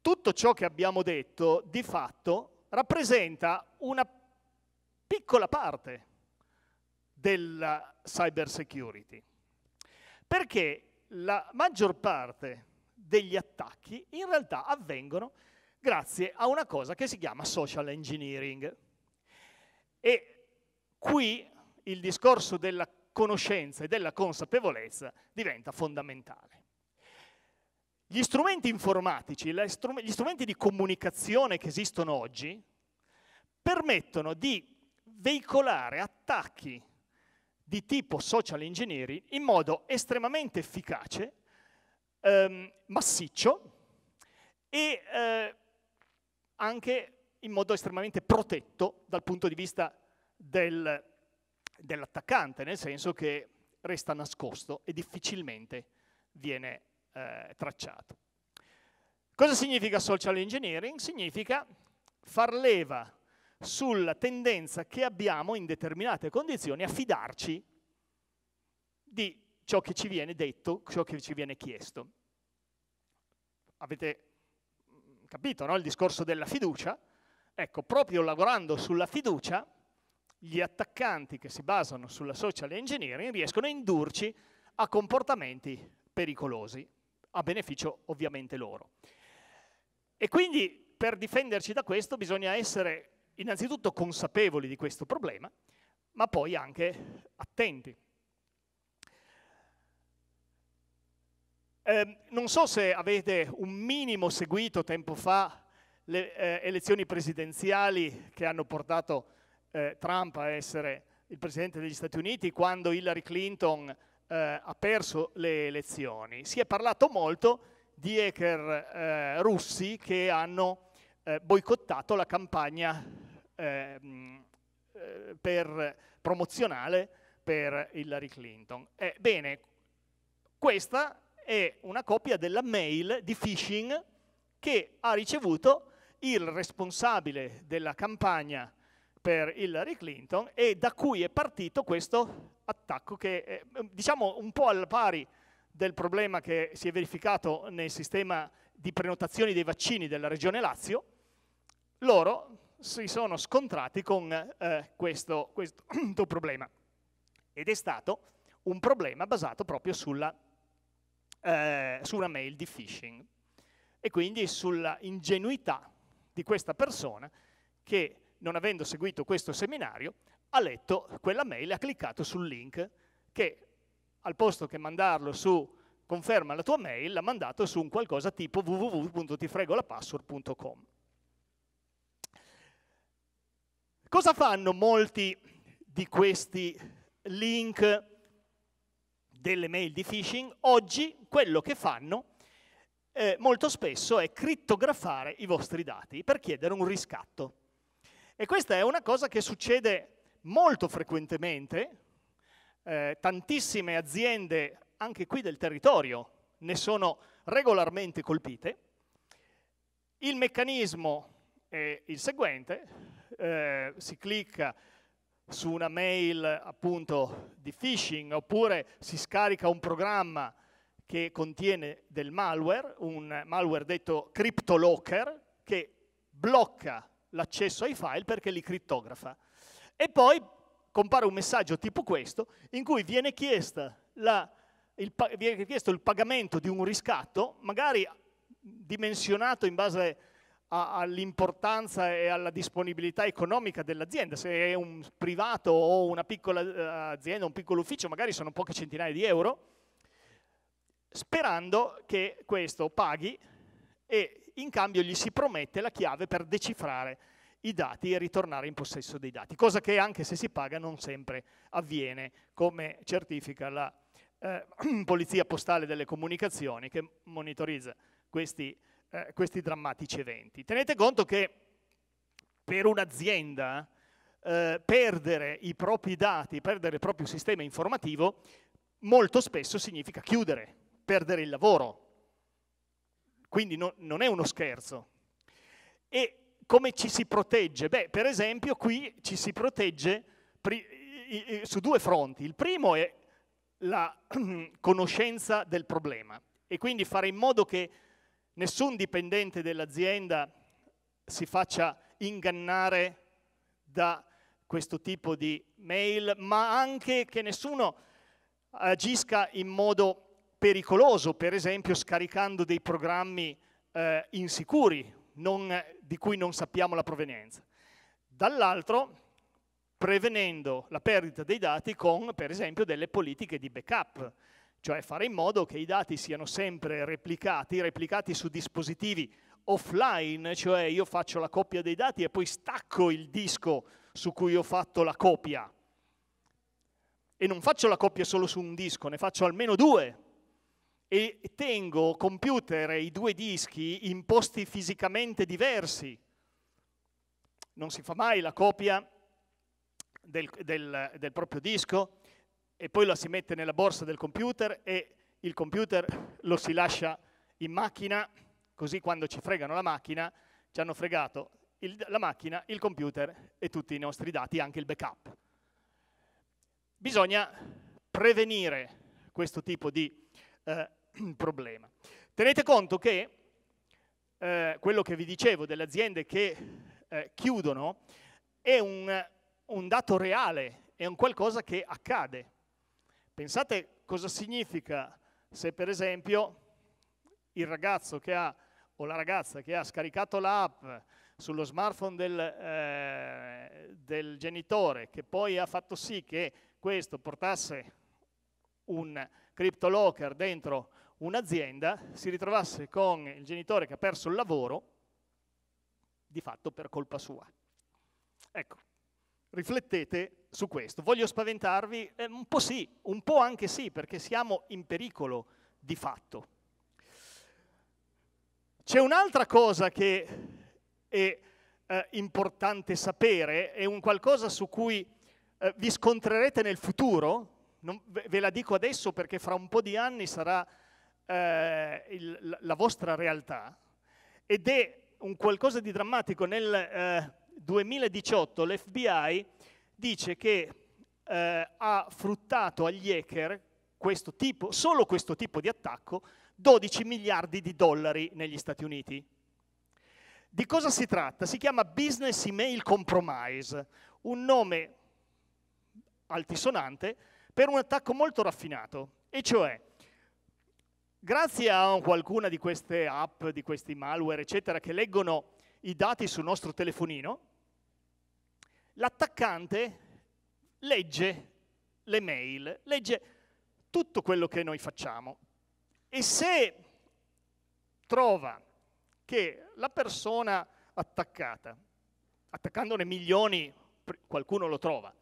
tutto ciò che abbiamo detto di fatto rappresenta una piccola parte della cyber security, perché la maggior parte degli attacchi in realtà avvengono grazie a una cosa che si chiama social engineering. E qui il discorso della conoscenza e della consapevolezza diventa fondamentale. Gli strumenti informatici, gli strumenti di comunicazione che esistono oggi, permettono di veicolare attacchi di tipo social engineering in modo estremamente efficace, ehm, massiccio e eh, anche in modo estremamente protetto dal punto di vista del, dell'attaccante, nel senso che resta nascosto e difficilmente viene eh, tracciato. Cosa significa social engineering? Significa far leva sulla tendenza che abbiamo in determinate condizioni a fidarci di ciò che ci viene detto, ciò che ci viene chiesto. Avete capito no? il discorso della fiducia? Ecco, proprio lavorando sulla fiducia, gli attaccanti che si basano sulla social engineering riescono a indurci a comportamenti pericolosi, a beneficio ovviamente loro. E quindi per difenderci da questo bisogna essere innanzitutto consapevoli di questo problema, ma poi anche attenti. Eh, non so se avete un minimo seguito tempo fa le eh, elezioni presidenziali che hanno portato eh, Trump a essere il presidente degli Stati Uniti quando Hillary Clinton eh, ha perso le elezioni. Si è parlato molto di hacker eh, russi che hanno eh, boicottato la campagna Ehm, eh, per, promozionale per Hillary Clinton. Ebbene, questa è una copia della mail di phishing che ha ricevuto il responsabile della campagna per Hillary Clinton e da cui è partito questo attacco che è, eh, diciamo un po' al pari del problema che si è verificato nel sistema di prenotazioni dei vaccini della regione Lazio, loro si sono scontrati con eh, questo, questo problema. Ed è stato un problema basato proprio sulla, eh, su una mail di phishing e quindi sulla ingenuità di questa persona che, non avendo seguito questo seminario, ha letto quella mail e ha cliccato sul link che, al posto che mandarlo su conferma la tua mail, l'ha mandato su un qualcosa tipo www.tifregolapassword.com. Cosa fanno molti di questi link delle mail di phishing? Oggi quello che fanno eh, molto spesso è crittografare i vostri dati per chiedere un riscatto. E questa è una cosa che succede molto frequentemente. Eh, tantissime aziende, anche qui del territorio, ne sono regolarmente colpite. Il meccanismo è il seguente, eh, si clicca su una mail appunto di phishing oppure si scarica un programma che contiene del malware, un malware detto CryptoLocker, che blocca l'accesso ai file perché li criptografa. E poi compare un messaggio tipo questo in cui viene, la, il, viene chiesto il pagamento di un riscatto, magari dimensionato in base a all'importanza e alla disponibilità economica dell'azienda. Se è un privato o una piccola eh, azienda, un piccolo ufficio, magari sono poche centinaia di euro, sperando che questo paghi e in cambio gli si promette la chiave per decifrare i dati e ritornare in possesso dei dati, cosa che anche se si paga non sempre avviene, come certifica la eh, Polizia Postale delle Comunicazioni che monitorizza questi eh, questi drammatici eventi. Tenete conto che per un'azienda eh, perdere i propri dati, perdere il proprio sistema informativo, molto spesso significa chiudere, perdere il lavoro. Quindi no, non è uno scherzo. E come ci si protegge? Beh, per esempio qui ci si protegge su due fronti. Il primo è la conoscenza del problema e quindi fare in modo che nessun dipendente dell'azienda si faccia ingannare da questo tipo di mail, ma anche che nessuno agisca in modo pericoloso, per esempio scaricando dei programmi eh, insicuri non, di cui non sappiamo la provenienza. Dall'altro, prevenendo la perdita dei dati con, per esempio, delle politiche di backup cioè fare in modo che i dati siano sempre replicati, replicati su dispositivi offline, cioè io faccio la coppia dei dati e poi stacco il disco su cui ho fatto la copia. E non faccio la coppia solo su un disco, ne faccio almeno due. E tengo computer e i due dischi in posti fisicamente diversi. Non si fa mai la copia del, del, del proprio disco e poi la si mette nella borsa del computer e il computer lo si lascia in macchina, così quando ci fregano la macchina, ci hanno fregato il, la macchina, il computer e tutti i nostri dati, anche il backup. Bisogna prevenire questo tipo di eh, problema. Tenete conto che eh, quello che vi dicevo delle aziende che eh, chiudono è un, un dato reale, è un qualcosa che accade. Pensate cosa significa se per esempio il ragazzo che ha o la ragazza che ha scaricato l'app sullo smartphone del, eh, del genitore che poi ha fatto sì che questo portasse un CryptoLocker dentro un'azienda, si ritrovasse con il genitore che ha perso il lavoro, di fatto per colpa sua. Ecco, riflettete su questo? Voglio spaventarvi? Eh, un po' sì, un po' anche sì, perché siamo in pericolo di fatto. C'è un'altra cosa che è eh, importante sapere, è un qualcosa su cui eh, vi scontrerete nel futuro, non, ve la dico adesso perché fra un po' di anni sarà eh, il, la vostra realtà, ed è un qualcosa di drammatico. Nel 2018 eh, l'FBI dice che eh, ha fruttato agli hacker questo tipo, solo questo tipo di attacco 12 miliardi di dollari negli Stati Uniti. Di cosa si tratta? Si chiama Business Email Compromise, un nome altisonante per un attacco molto raffinato, e cioè grazie a qualcuna di queste app, di questi malware, eccetera, che leggono i dati sul nostro telefonino, l'attaccante legge le mail, legge tutto quello che noi facciamo e se trova che la persona attaccata, attaccandone milioni, qualcuno lo trova,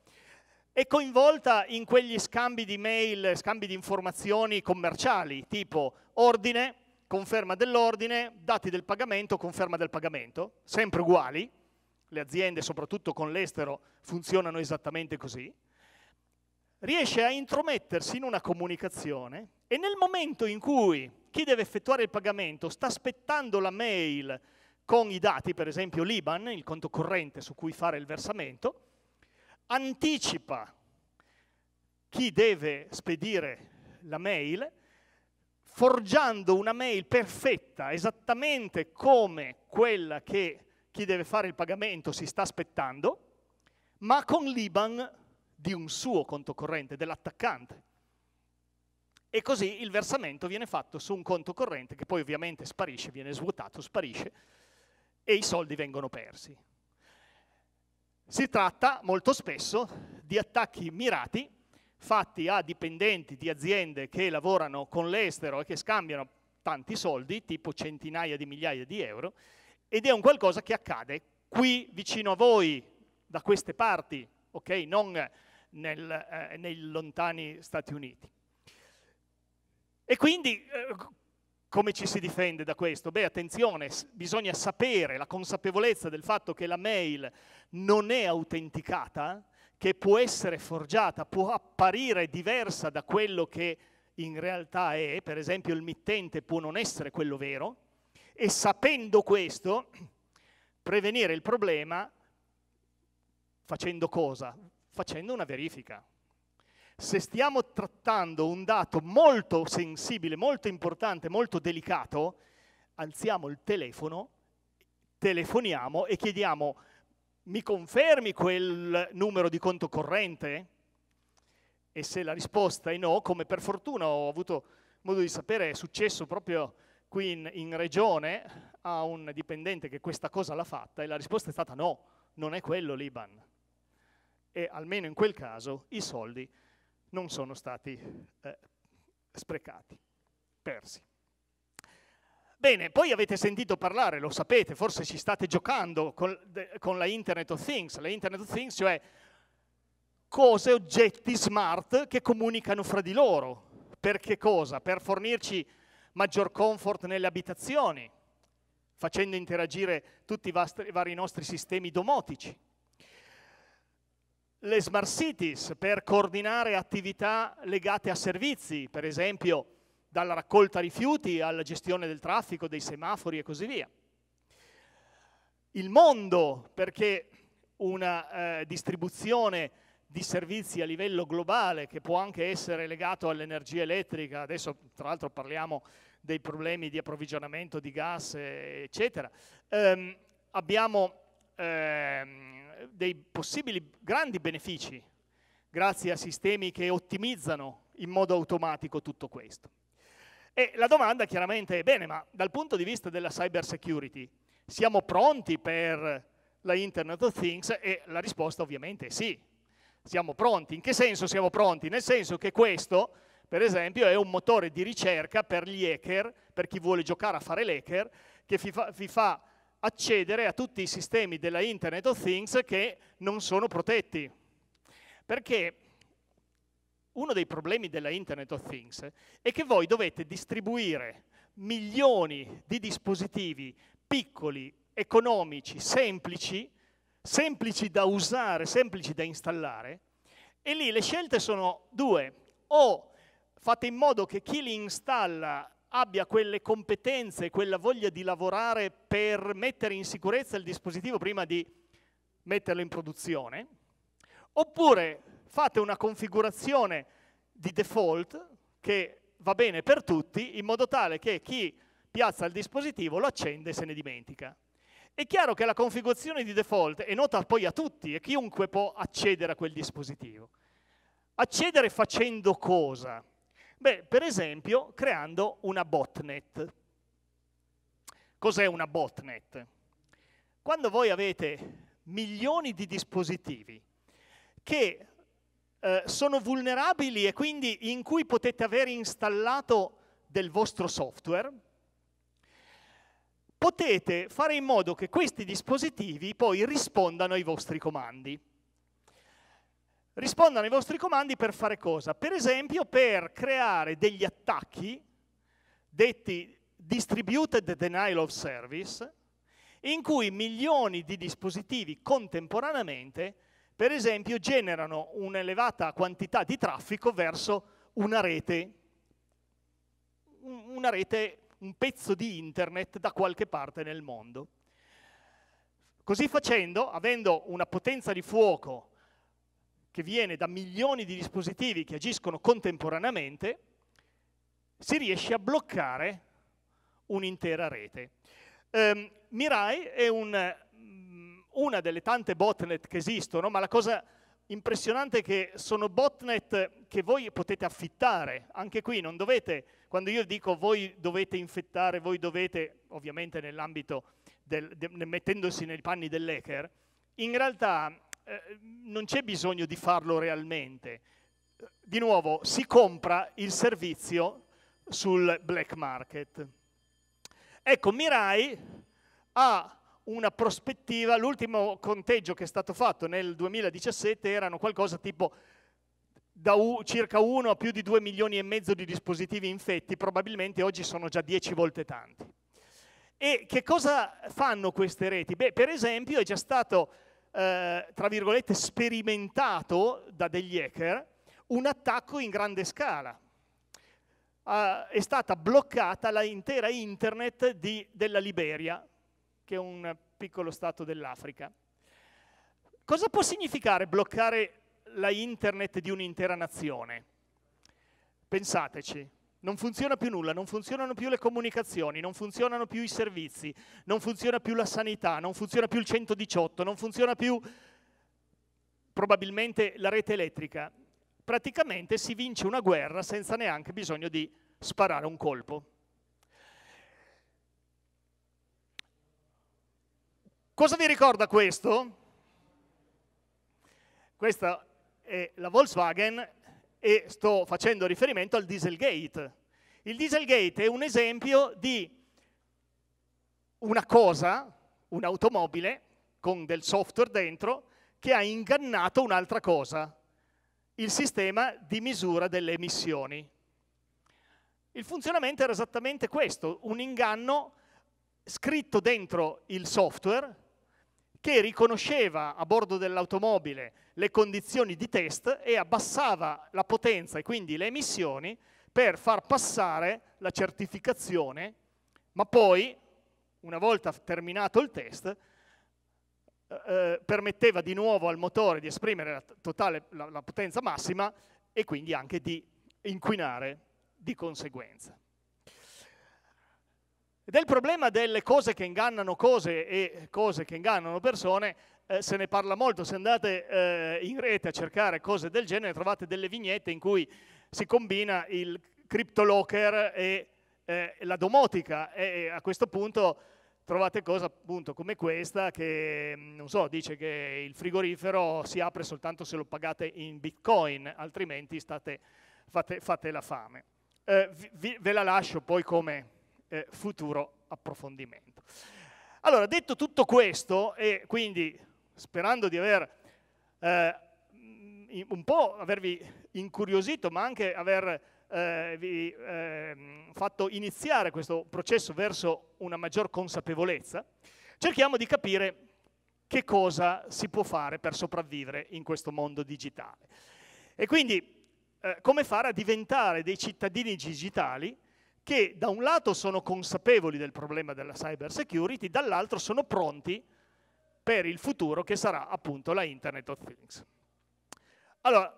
è coinvolta in quegli scambi di mail, scambi di informazioni commerciali, tipo ordine, conferma dell'ordine, dati del pagamento, conferma del pagamento, sempre uguali, le aziende, soprattutto con l'estero, funzionano esattamente così, riesce a intromettersi in una comunicazione e nel momento in cui chi deve effettuare il pagamento sta aspettando la mail con i dati, per esempio l'IBAN, il conto corrente su cui fare il versamento, anticipa chi deve spedire la mail forgiando una mail perfetta, esattamente come quella che chi deve fare il pagamento si sta aspettando, ma con l'Iban di un suo conto corrente, dell'attaccante. E così il versamento viene fatto su un conto corrente che poi ovviamente sparisce, viene svuotato, sparisce e i soldi vengono persi. Si tratta molto spesso di attacchi mirati fatti a dipendenti di aziende che lavorano con l'estero e che scambiano tanti soldi, tipo centinaia di migliaia di euro, ed è un qualcosa che accade qui vicino a voi, da queste parti, ok? Non nel, eh, nei lontani Stati Uniti. E quindi eh, come ci si difende da questo? Beh, attenzione, bisogna sapere la consapevolezza del fatto che la mail non è autenticata, che può essere forgiata, può apparire diversa da quello che in realtà è, per esempio il mittente può non essere quello vero, e sapendo questo prevenire il problema facendo cosa? Facendo una verifica. Se stiamo trattando un dato molto sensibile, molto importante, molto delicato, alziamo il telefono, telefoniamo e chiediamo mi confermi quel numero di conto corrente? E se la risposta è no, come per fortuna ho avuto modo di sapere, è successo proprio qui in, in regione a un dipendente che questa cosa l'ha fatta e la risposta è stata no, non è quello l'Iban. E almeno in quel caso i soldi non sono stati eh, sprecati, persi. Bene, poi avete sentito parlare, lo sapete, forse ci state giocando con, de, con la Internet of Things, la Internet of Things cioè cose, oggetti smart che comunicano fra di loro. Perché cosa? Per fornirci maggior comfort nelle abitazioni, facendo interagire tutti i, vastri, i vari nostri sistemi domotici. Le smart cities per coordinare attività legate a servizi, per esempio dalla raccolta rifiuti alla gestione del traffico, dei semafori e così via. Il mondo perché una eh, distribuzione di servizi a livello globale che può anche essere legato all'energia elettrica, adesso tra l'altro parliamo dei problemi di approvvigionamento di gas, eh, eccetera. Ehm, abbiamo ehm, dei possibili grandi benefici grazie a sistemi che ottimizzano in modo automatico tutto questo. E la domanda chiaramente è, bene, ma dal punto di vista della cyber security, siamo pronti per la Internet of Things? E la risposta ovviamente è sì, siamo pronti. In che senso siamo pronti? Nel senso che questo per esempio, è un motore di ricerca per gli hacker, per chi vuole giocare a fare l'hacker, che vi fa, vi fa accedere a tutti i sistemi della Internet of Things che non sono protetti. Perché uno dei problemi della Internet of Things è che voi dovete distribuire milioni di dispositivi piccoli, economici, semplici, semplici da usare, semplici da installare, e lì le scelte sono due, o fate in modo che chi li installa abbia quelle competenze e quella voglia di lavorare per mettere in sicurezza il dispositivo prima di metterlo in produzione, oppure fate una configurazione di default che va bene per tutti in modo tale che chi piazza il dispositivo lo accende e se ne dimentica. È chiaro che la configurazione di default è nota poi a tutti e chiunque può accedere a quel dispositivo. Accedere facendo cosa? Beh, per esempio creando una botnet. Cos'è una botnet? Quando voi avete milioni di dispositivi che eh, sono vulnerabili e quindi in cui potete aver installato del vostro software, potete fare in modo che questi dispositivi poi rispondano ai vostri comandi rispondano ai vostri comandi per fare cosa? Per esempio per creare degli attacchi, detti distributed denial of service, in cui milioni di dispositivi contemporaneamente, per esempio, generano un'elevata quantità di traffico verso una rete, una rete, un pezzo di internet da qualche parte nel mondo. Così facendo, avendo una potenza di fuoco che viene da milioni di dispositivi che agiscono contemporaneamente, si riesce a bloccare un'intera rete. Um, Mirai è un, mm, una delle tante botnet che esistono, ma la cosa impressionante è che sono botnet che voi potete affittare. Anche qui non dovete, quando io dico voi dovete infettare, voi dovete, ovviamente nell'ambito, del, de, mettendosi nei panni dell'hacker, in realtà eh, non c'è bisogno di farlo realmente. Di nuovo, si compra il servizio sul black market. Ecco, Mirai ha una prospettiva, l'ultimo conteggio che è stato fatto nel 2017 erano qualcosa tipo da u- circa 1 a più di 2 milioni e mezzo di dispositivi infetti, probabilmente oggi sono già 10 volte tanti. E che cosa fanno queste reti? Beh, per esempio è già stato eh, tra virgolette, sperimentato da degli hacker un attacco in grande scala. Eh, è stata bloccata l'intera internet di, della Liberia, che è un piccolo stato dell'Africa. Cosa può significare bloccare la internet di un'intera nazione? Pensateci. Non funziona più nulla, non funzionano più le comunicazioni, non funzionano più i servizi, non funziona più la sanità, non funziona più il 118, non funziona più probabilmente la rete elettrica. Praticamente si vince una guerra senza neanche bisogno di sparare un colpo. Cosa vi ricorda questo? Questa è la Volkswagen e sto facendo riferimento al Dieselgate. Il Dieselgate è un esempio di una cosa, un'automobile con del software dentro, che ha ingannato un'altra cosa, il sistema di misura delle emissioni. Il funzionamento era esattamente questo, un inganno scritto dentro il software che riconosceva a bordo dell'automobile le condizioni di test e abbassava la potenza e quindi le emissioni per far passare la certificazione, ma poi, una volta terminato il test, eh, eh permetteva di nuovo al motore di esprimere la, totale, la, la potenza massima e quindi anche di inquinare di conseguenza. Ed è il problema delle cose che ingannano cose e cose che ingannano persone eh, se ne parla molto, se andate eh, in rete a cercare cose del genere trovate delle vignette in cui si combina il CryptoLocker e eh, la domotica e a questo punto trovate cose appunto come questa che mm, non so, dice che il frigorifero si apre soltanto se lo pagate in bitcoin, altrimenti state, fate, fate, la fame. Eh, vi, vi, ve la lascio poi come eh, futuro approfondimento. Allora, detto tutto questo, e quindi sperando di aver eh, un po' avervi incuriosito, ma anche aver eh, vi, eh, fatto iniziare questo processo verso una maggior consapevolezza, cerchiamo di capire che cosa si può fare per sopravvivere in questo mondo digitale. E quindi eh, come fare a diventare dei cittadini digitali che da un lato sono consapevoli del problema della cyber security, dall'altro sono pronti a per il futuro che sarà appunto la Internet of Things. Allora,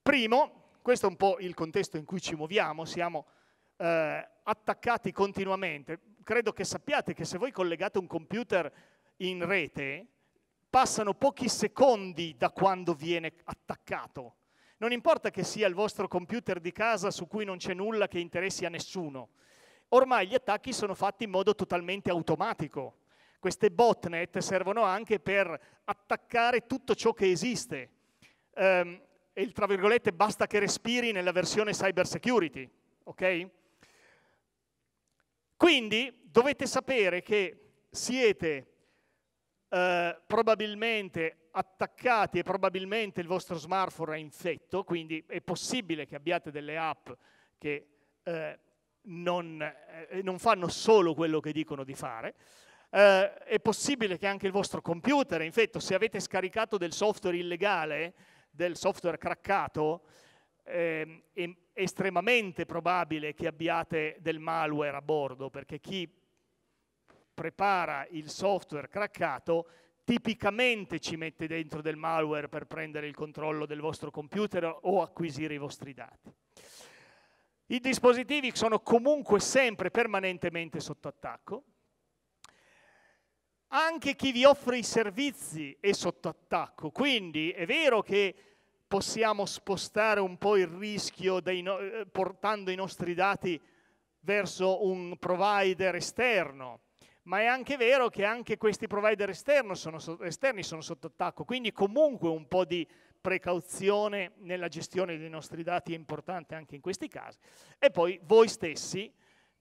primo, questo è un po' il contesto in cui ci muoviamo, siamo eh, attaccati continuamente. Credo che sappiate che se voi collegate un computer in rete, passano pochi secondi da quando viene attaccato. Non importa che sia il vostro computer di casa su cui non c'è nulla che interessi a nessuno. Ormai gli attacchi sono fatti in modo totalmente automatico. Queste botnet servono anche per attaccare tutto ciò che esiste. Um, e il tra virgolette basta che respiri nella versione cyber security, ok? Quindi dovete sapere che siete eh, probabilmente attaccati e probabilmente il vostro smartphone è infetto, quindi è possibile che abbiate delle app che eh, non, eh, non fanno solo quello che dicono di fare eh, è possibile che anche il vostro computer, infatti se avete scaricato del software illegale, del software craccato, eh, è estremamente probabile che abbiate del malware a bordo, perché chi prepara il software craccato tipicamente ci mette dentro del malware per prendere il controllo del vostro computer o acquisire i vostri dati. I dispositivi sono comunque sempre permanentemente sotto attacco anche chi vi offre i servizi è sotto attacco. Quindi è vero che possiamo spostare un po' il rischio no- eh, portando i nostri dati verso un provider esterno, ma è anche vero che anche questi provider sono so- esterni sono sotto attacco, quindi comunque un po' di precauzione nella gestione dei nostri dati è importante anche in questi casi. E poi voi stessi,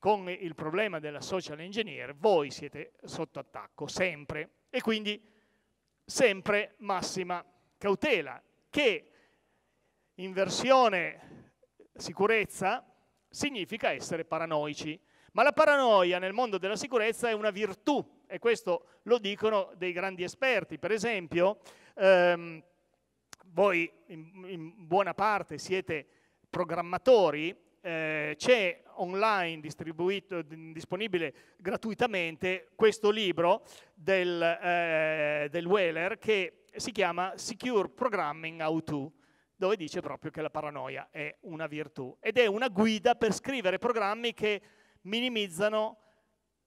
con il problema della social engineer, voi siete sotto attacco, sempre. E quindi sempre massima cautela, che in versione sicurezza significa essere paranoici. Ma la paranoia nel mondo della sicurezza è una virtù e questo lo dicono dei grandi esperti. Per esempio, ehm, voi in, in buona parte siete programmatori eh, c'è online disponibile gratuitamente questo libro del, eh, del Wheeler che si chiama Secure Programming How To dove dice proprio che la paranoia è una virtù ed è una guida per scrivere programmi che minimizzano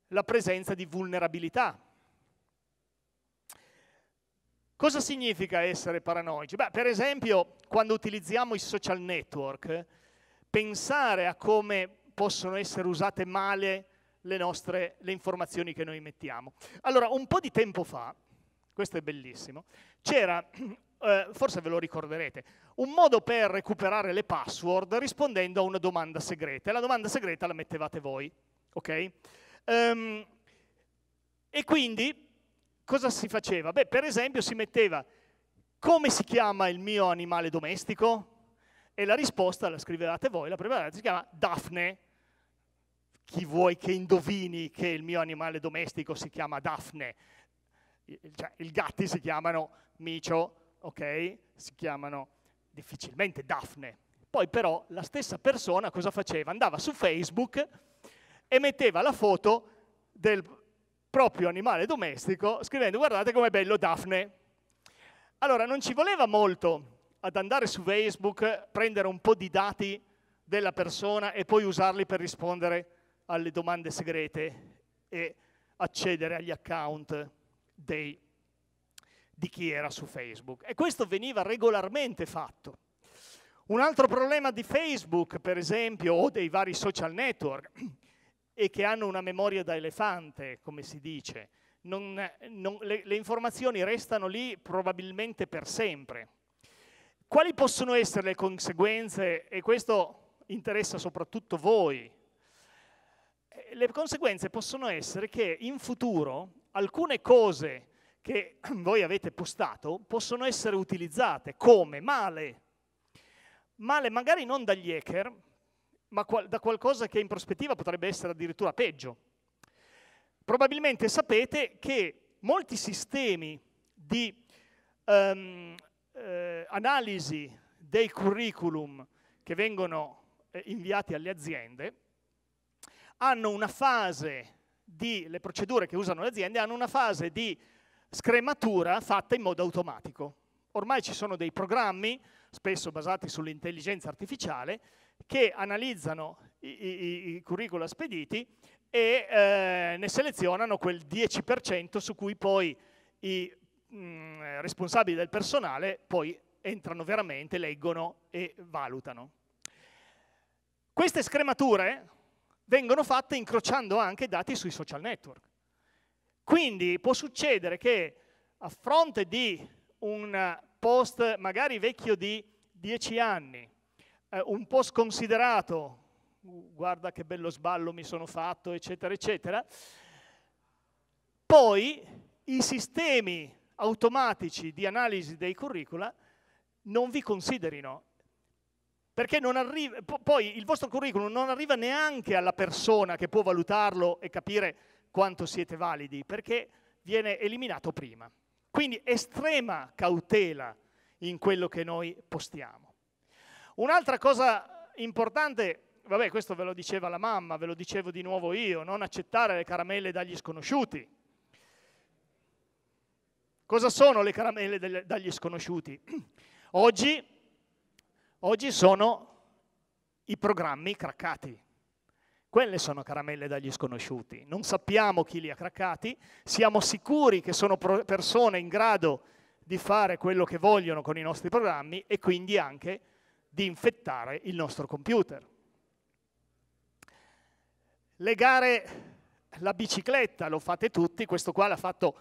la presenza di vulnerabilità. Cosa significa essere paranoici? Beh, per esempio, quando utilizziamo i social network, pensare a come possono essere usate male le, nostre, le informazioni che noi mettiamo. Allora, un po' di tempo fa, questo è bellissimo, c'era, eh, forse ve lo ricorderete, un modo per recuperare le password rispondendo a una domanda segreta. E la domanda segreta la mettevate voi, ok? Um, e quindi cosa si faceva? Beh, per esempio si metteva come si chiama il mio animale domestico? E la risposta la scrivevate voi, la prima si chiama Daphne. Chi vuoi che indovini che il mio animale domestico si chiama Daphne? Cioè, I gatti si chiamano Micio, ok? Si chiamano difficilmente Daphne. Poi però la stessa persona cosa faceva? Andava su Facebook e metteva la foto del proprio animale domestico scrivendo guardate com'è bello Daphne. Allora non ci voleva molto ad andare su Facebook, prendere un po' di dati della persona e poi usarli per rispondere alle domande segrete e accedere agli account dei, di chi era su Facebook. E questo veniva regolarmente fatto. Un altro problema di Facebook, per esempio, o dei vari social network, è che hanno una memoria da elefante, come si dice. Non, non, le, le informazioni restano lì probabilmente per sempre. Quali possono essere le conseguenze, e questo interessa soprattutto voi, eh, le conseguenze possono essere che in futuro alcune cose che voi avete postato possono essere utilizzate come male. Male magari non dagli hacker, ma da qualcosa che in prospettiva potrebbe essere addirittura peggio. Probabilmente sapete che molti sistemi di, um, eh, analisi dei curriculum che vengono eh, inviati alle aziende, hanno una fase di, le procedure che usano le aziende hanno una fase di scrematura fatta in modo automatico. Ormai ci sono dei programmi, spesso basati sull'intelligenza artificiale, che analizzano i, i, i curricula spediti e eh, ne selezionano quel 10% su cui poi i mh, eh, responsabili del personale poi entrano veramente, leggono e valutano. Queste scremature vengono fatte incrociando anche dati sui social network. Quindi può succedere che a fronte di un post magari vecchio di 10 anni, eh, un post considerato, uh, guarda che bello sballo mi sono fatto, eccetera, eccetera, poi i sistemi automatici di analisi dei curricula non vi considerino. Perché non arriva, poi il vostro curriculum non arriva neanche alla persona che può valutarlo e capire quanto siete validi, perché viene eliminato prima. Quindi estrema cautela in quello che noi postiamo. Un'altra cosa importante, vabbè questo ve lo diceva la mamma, ve lo dicevo di nuovo io, non accettare le caramelle dagli sconosciuti. Cosa sono le caramelle del, dagli sconosciuti? Oggi, oggi sono i programmi craccati. Quelle sono caramelle dagli sconosciuti. Non sappiamo chi li ha craccati, siamo sicuri che sono persone in grado di fare quello che vogliono con i nostri programmi e quindi anche di infettare il nostro computer. Legare la bicicletta, lo fate tutti, questo qua l'ha fatto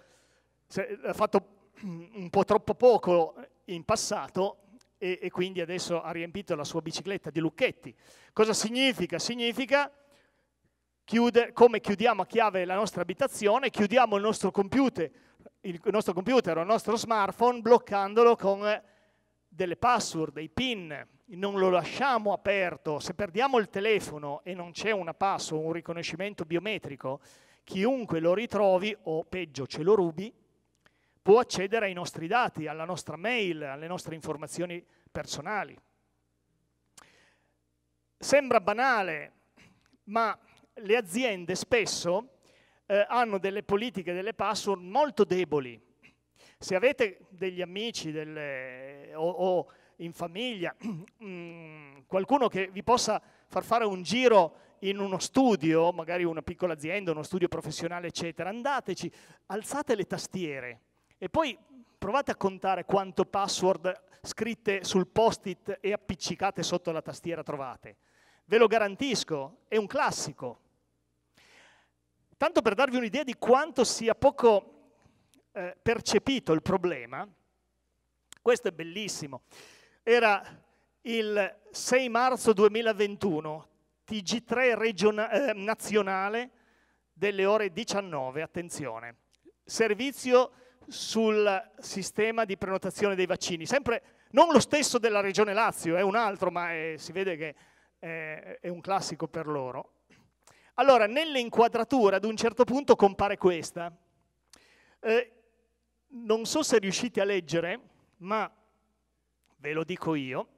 se, cioè, ha fatto un po' troppo poco in passato e, e quindi adesso ha riempito la sua bicicletta di lucchetti. Cosa significa? Significa Chiude, come chiudiamo a chiave la nostra abitazione, chiudiamo il nostro computer, il nostro computer o il nostro smartphone bloccandolo con delle password, dei PIN, non lo lasciamo aperto. Se perdiamo il telefono e non c'è una password, un riconoscimento biometrico, chiunque lo ritrovi o peggio ce lo rubi, può accedere ai nostri dati, alla nostra mail, alle nostre informazioni personali. Sembra banale, ma le aziende spesso eh, hanno delle politiche delle password molto deboli. Se avete degli amici delle, o, o, in famiglia mm, qualcuno che vi possa far fare un giro in uno studio, magari una piccola azienda, uno studio professionale, eccetera, andateci, alzate le tastiere, e poi provate a contare quanto password scritte sul post-it e appiccicate sotto la tastiera trovate. Ve lo garantisco, è un classico. Tanto per darvi un'idea di quanto sia poco eh, percepito il problema, questo è bellissimo. Era il 6 marzo 2021, TG3 regiona- eh, nazionale delle ore 19, attenzione. Servizio sul sistema di prenotazione dei vaccini. Sempre non lo stesso della regione Lazio, è un altro, ma è, eh, si vede che è, eh, è un classico per loro. Allora, nell'inquadratura ad un certo punto compare questa. Eh, non so se riuscite a leggere, ma ve lo dico io.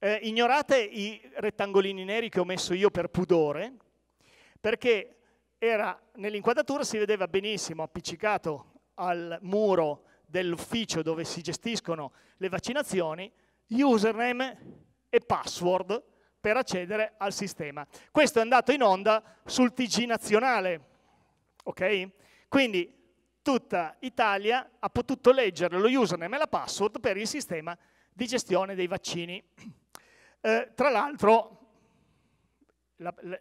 Eh, ignorate i rettangolini neri che ho messo io per pudore, perché nell'inquadratura si vedeva benissimo appiccicato al muro dell'ufficio dove si gestiscono le vaccinazioni username e password per accedere al sistema. Questo è andato in onda sul TG nazionale, ok? Quindi tutta Italia ha potuto leggere lo username e la password per il sistema di gestione dei vaccini. Eh, tra l'altro,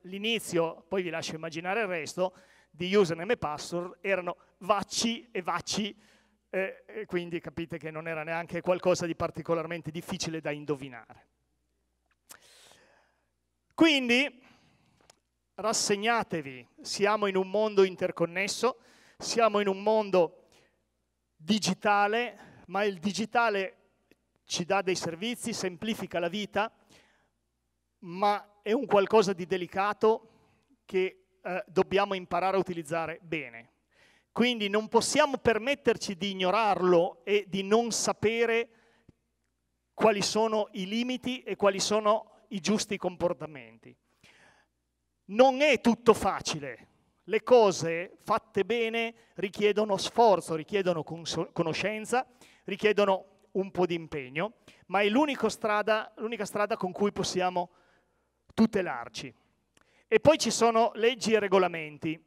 l'inizio, poi vi lascio immaginare il resto, di username e password erano vacci e vacci, eh, e quindi capite che non era neanche qualcosa di particolarmente difficile da indovinare. Quindi rassegnatevi, siamo in un mondo interconnesso, siamo in un mondo digitale, ma il digitale ci dà dei servizi, semplifica la vita, ma è un qualcosa di delicato che eh, dobbiamo imparare a utilizzare bene. Quindi non possiamo permetterci di ignorarlo e di non sapere quali sono i limiti e quali sono i giusti comportamenti. Non è tutto facile. Le cose fatte bene richiedono sforzo, richiedono conoscenza, richiedono un po' di impegno, ma è strada, l'unica strada con cui possiamo tutelarci. E poi ci sono leggi e regolamenti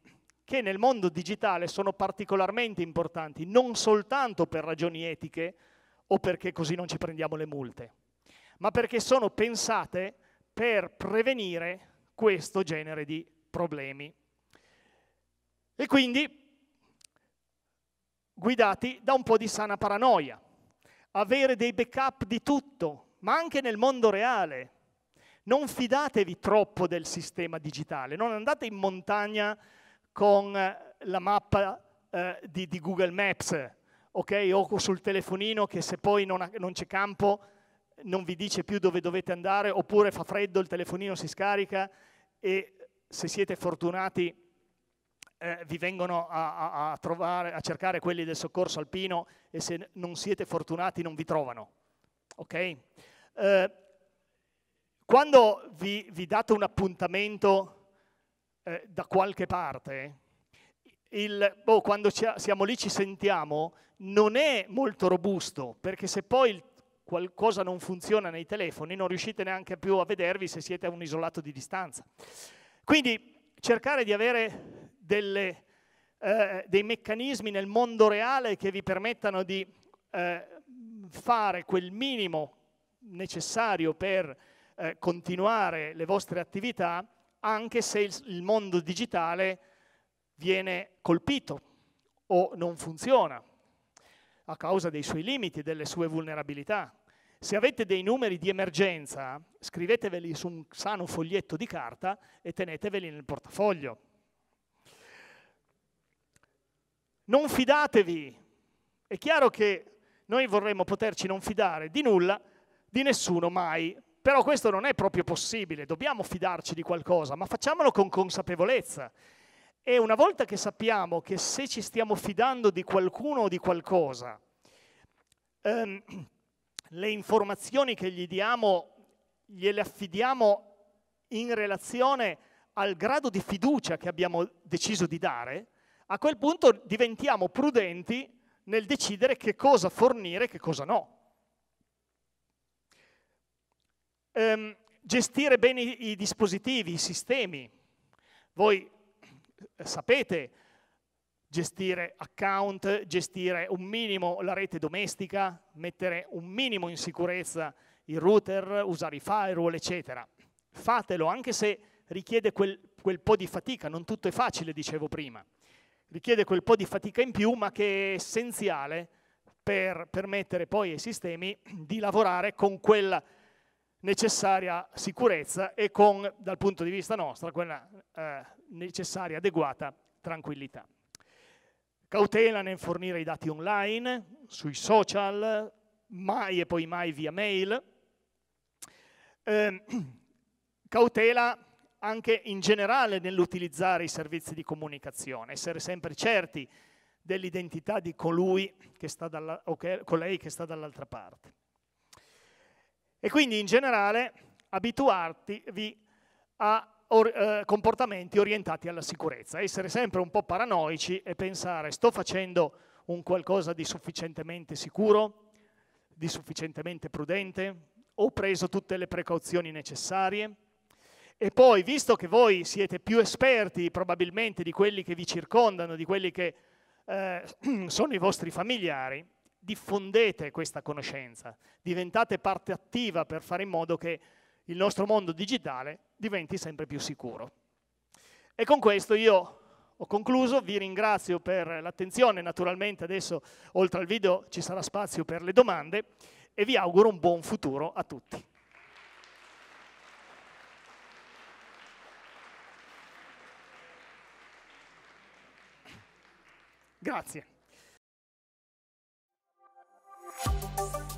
che nel mondo digitale sono particolarmente importanti, non soltanto per ragioni etiche o perché così non ci prendiamo le multe, ma perché sono pensate per prevenire questo genere di problemi. E quindi guidati da un po' di sana paranoia, avere dei backup di tutto, ma anche nel mondo reale, non fidatevi troppo del sistema digitale, non andate in montagna con eh, la mappa eh, di, di, Google Maps, ok? O sul telefonino che se poi non, ha, non c'è campo non vi dice più dove dovete andare, oppure fa freddo, il telefonino si scarica e se siete fortunati eh, vi vengono a, a, a, trovare, a cercare quelli del soccorso alpino e se non siete fortunati non vi trovano. Ok? Eh, quando vi, vi date un appuntamento eh, da qualche parte, il, oh, quando ci, siamo lì ci sentiamo, non è molto robusto, perché se poi il, qualcosa non funziona nei telefoni non riuscite neanche più a vedervi se siete a un isolato di distanza. Quindi cercare di avere delle, eh, dei meccanismi nel mondo reale che vi permettano di eh, fare quel minimo necessario per eh, continuare le vostre attività anche se il, il mondo digitale viene colpito o non funziona a causa dei suoi limiti, delle sue vulnerabilità. Se avete dei numeri di emergenza, scriveteveli su un sano foglietto di carta e teneteveli nel portafoglio. Non fidatevi. È chiaro che noi vorremmo poterci non fidare di nulla, di nessuno mai, però questo non è proprio possibile, dobbiamo fidarci di qualcosa, ma facciamolo con consapevolezza. E una volta che sappiamo che se ci stiamo fidando di qualcuno o di qualcosa, ehm, le informazioni che gli diamo gliele affidiamo in relazione al grado di fiducia che abbiamo deciso di dare, a quel punto diventiamo prudenti nel decidere che cosa fornire e che cosa no. ehm, gestire bene i, i dispositivi, i sistemi. Voi eh, sapete gestire account, gestire un minimo la rete domestica, mettere un minimo in sicurezza i router, usare i firewall, eccetera. Fatelo, anche se richiede quel, quel, po' di fatica, non tutto è facile, dicevo prima. Richiede quel po' di fatica in più, ma che è essenziale per permettere poi ai sistemi di lavorare con quella necessaria sicurezza e con, dal punto di vista nostro, quella eh, necessaria, adeguata tranquillità. Cautela nel fornire i dati online, sui social, mai e poi mai via mail. Eh, cautela anche in generale nell'utilizzare i servizi di comunicazione, essere sempre certi dell'identità di colui che sta dalla, o che, colei che sta dall'altra parte. E quindi in generale abituarvi a or, eh, comportamenti orientati alla sicurezza, essere sempre un po' paranoici e pensare sto facendo un qualcosa di sufficientemente sicuro, di sufficientemente prudente, ho preso tutte le precauzioni necessarie. E poi, visto che voi siete più esperti probabilmente di quelli che vi circondano, di quelli che eh, sono i vostri familiari, diffondete questa conoscenza, diventate parte attiva per fare in modo che il nostro mondo digitale diventi sempre più sicuro. E con questo io ho concluso, vi ringrazio per l'attenzione, naturalmente adesso oltre al video ci sarà spazio per le domande e vi auguro un buon futuro a tutti. Grazie. Thank you.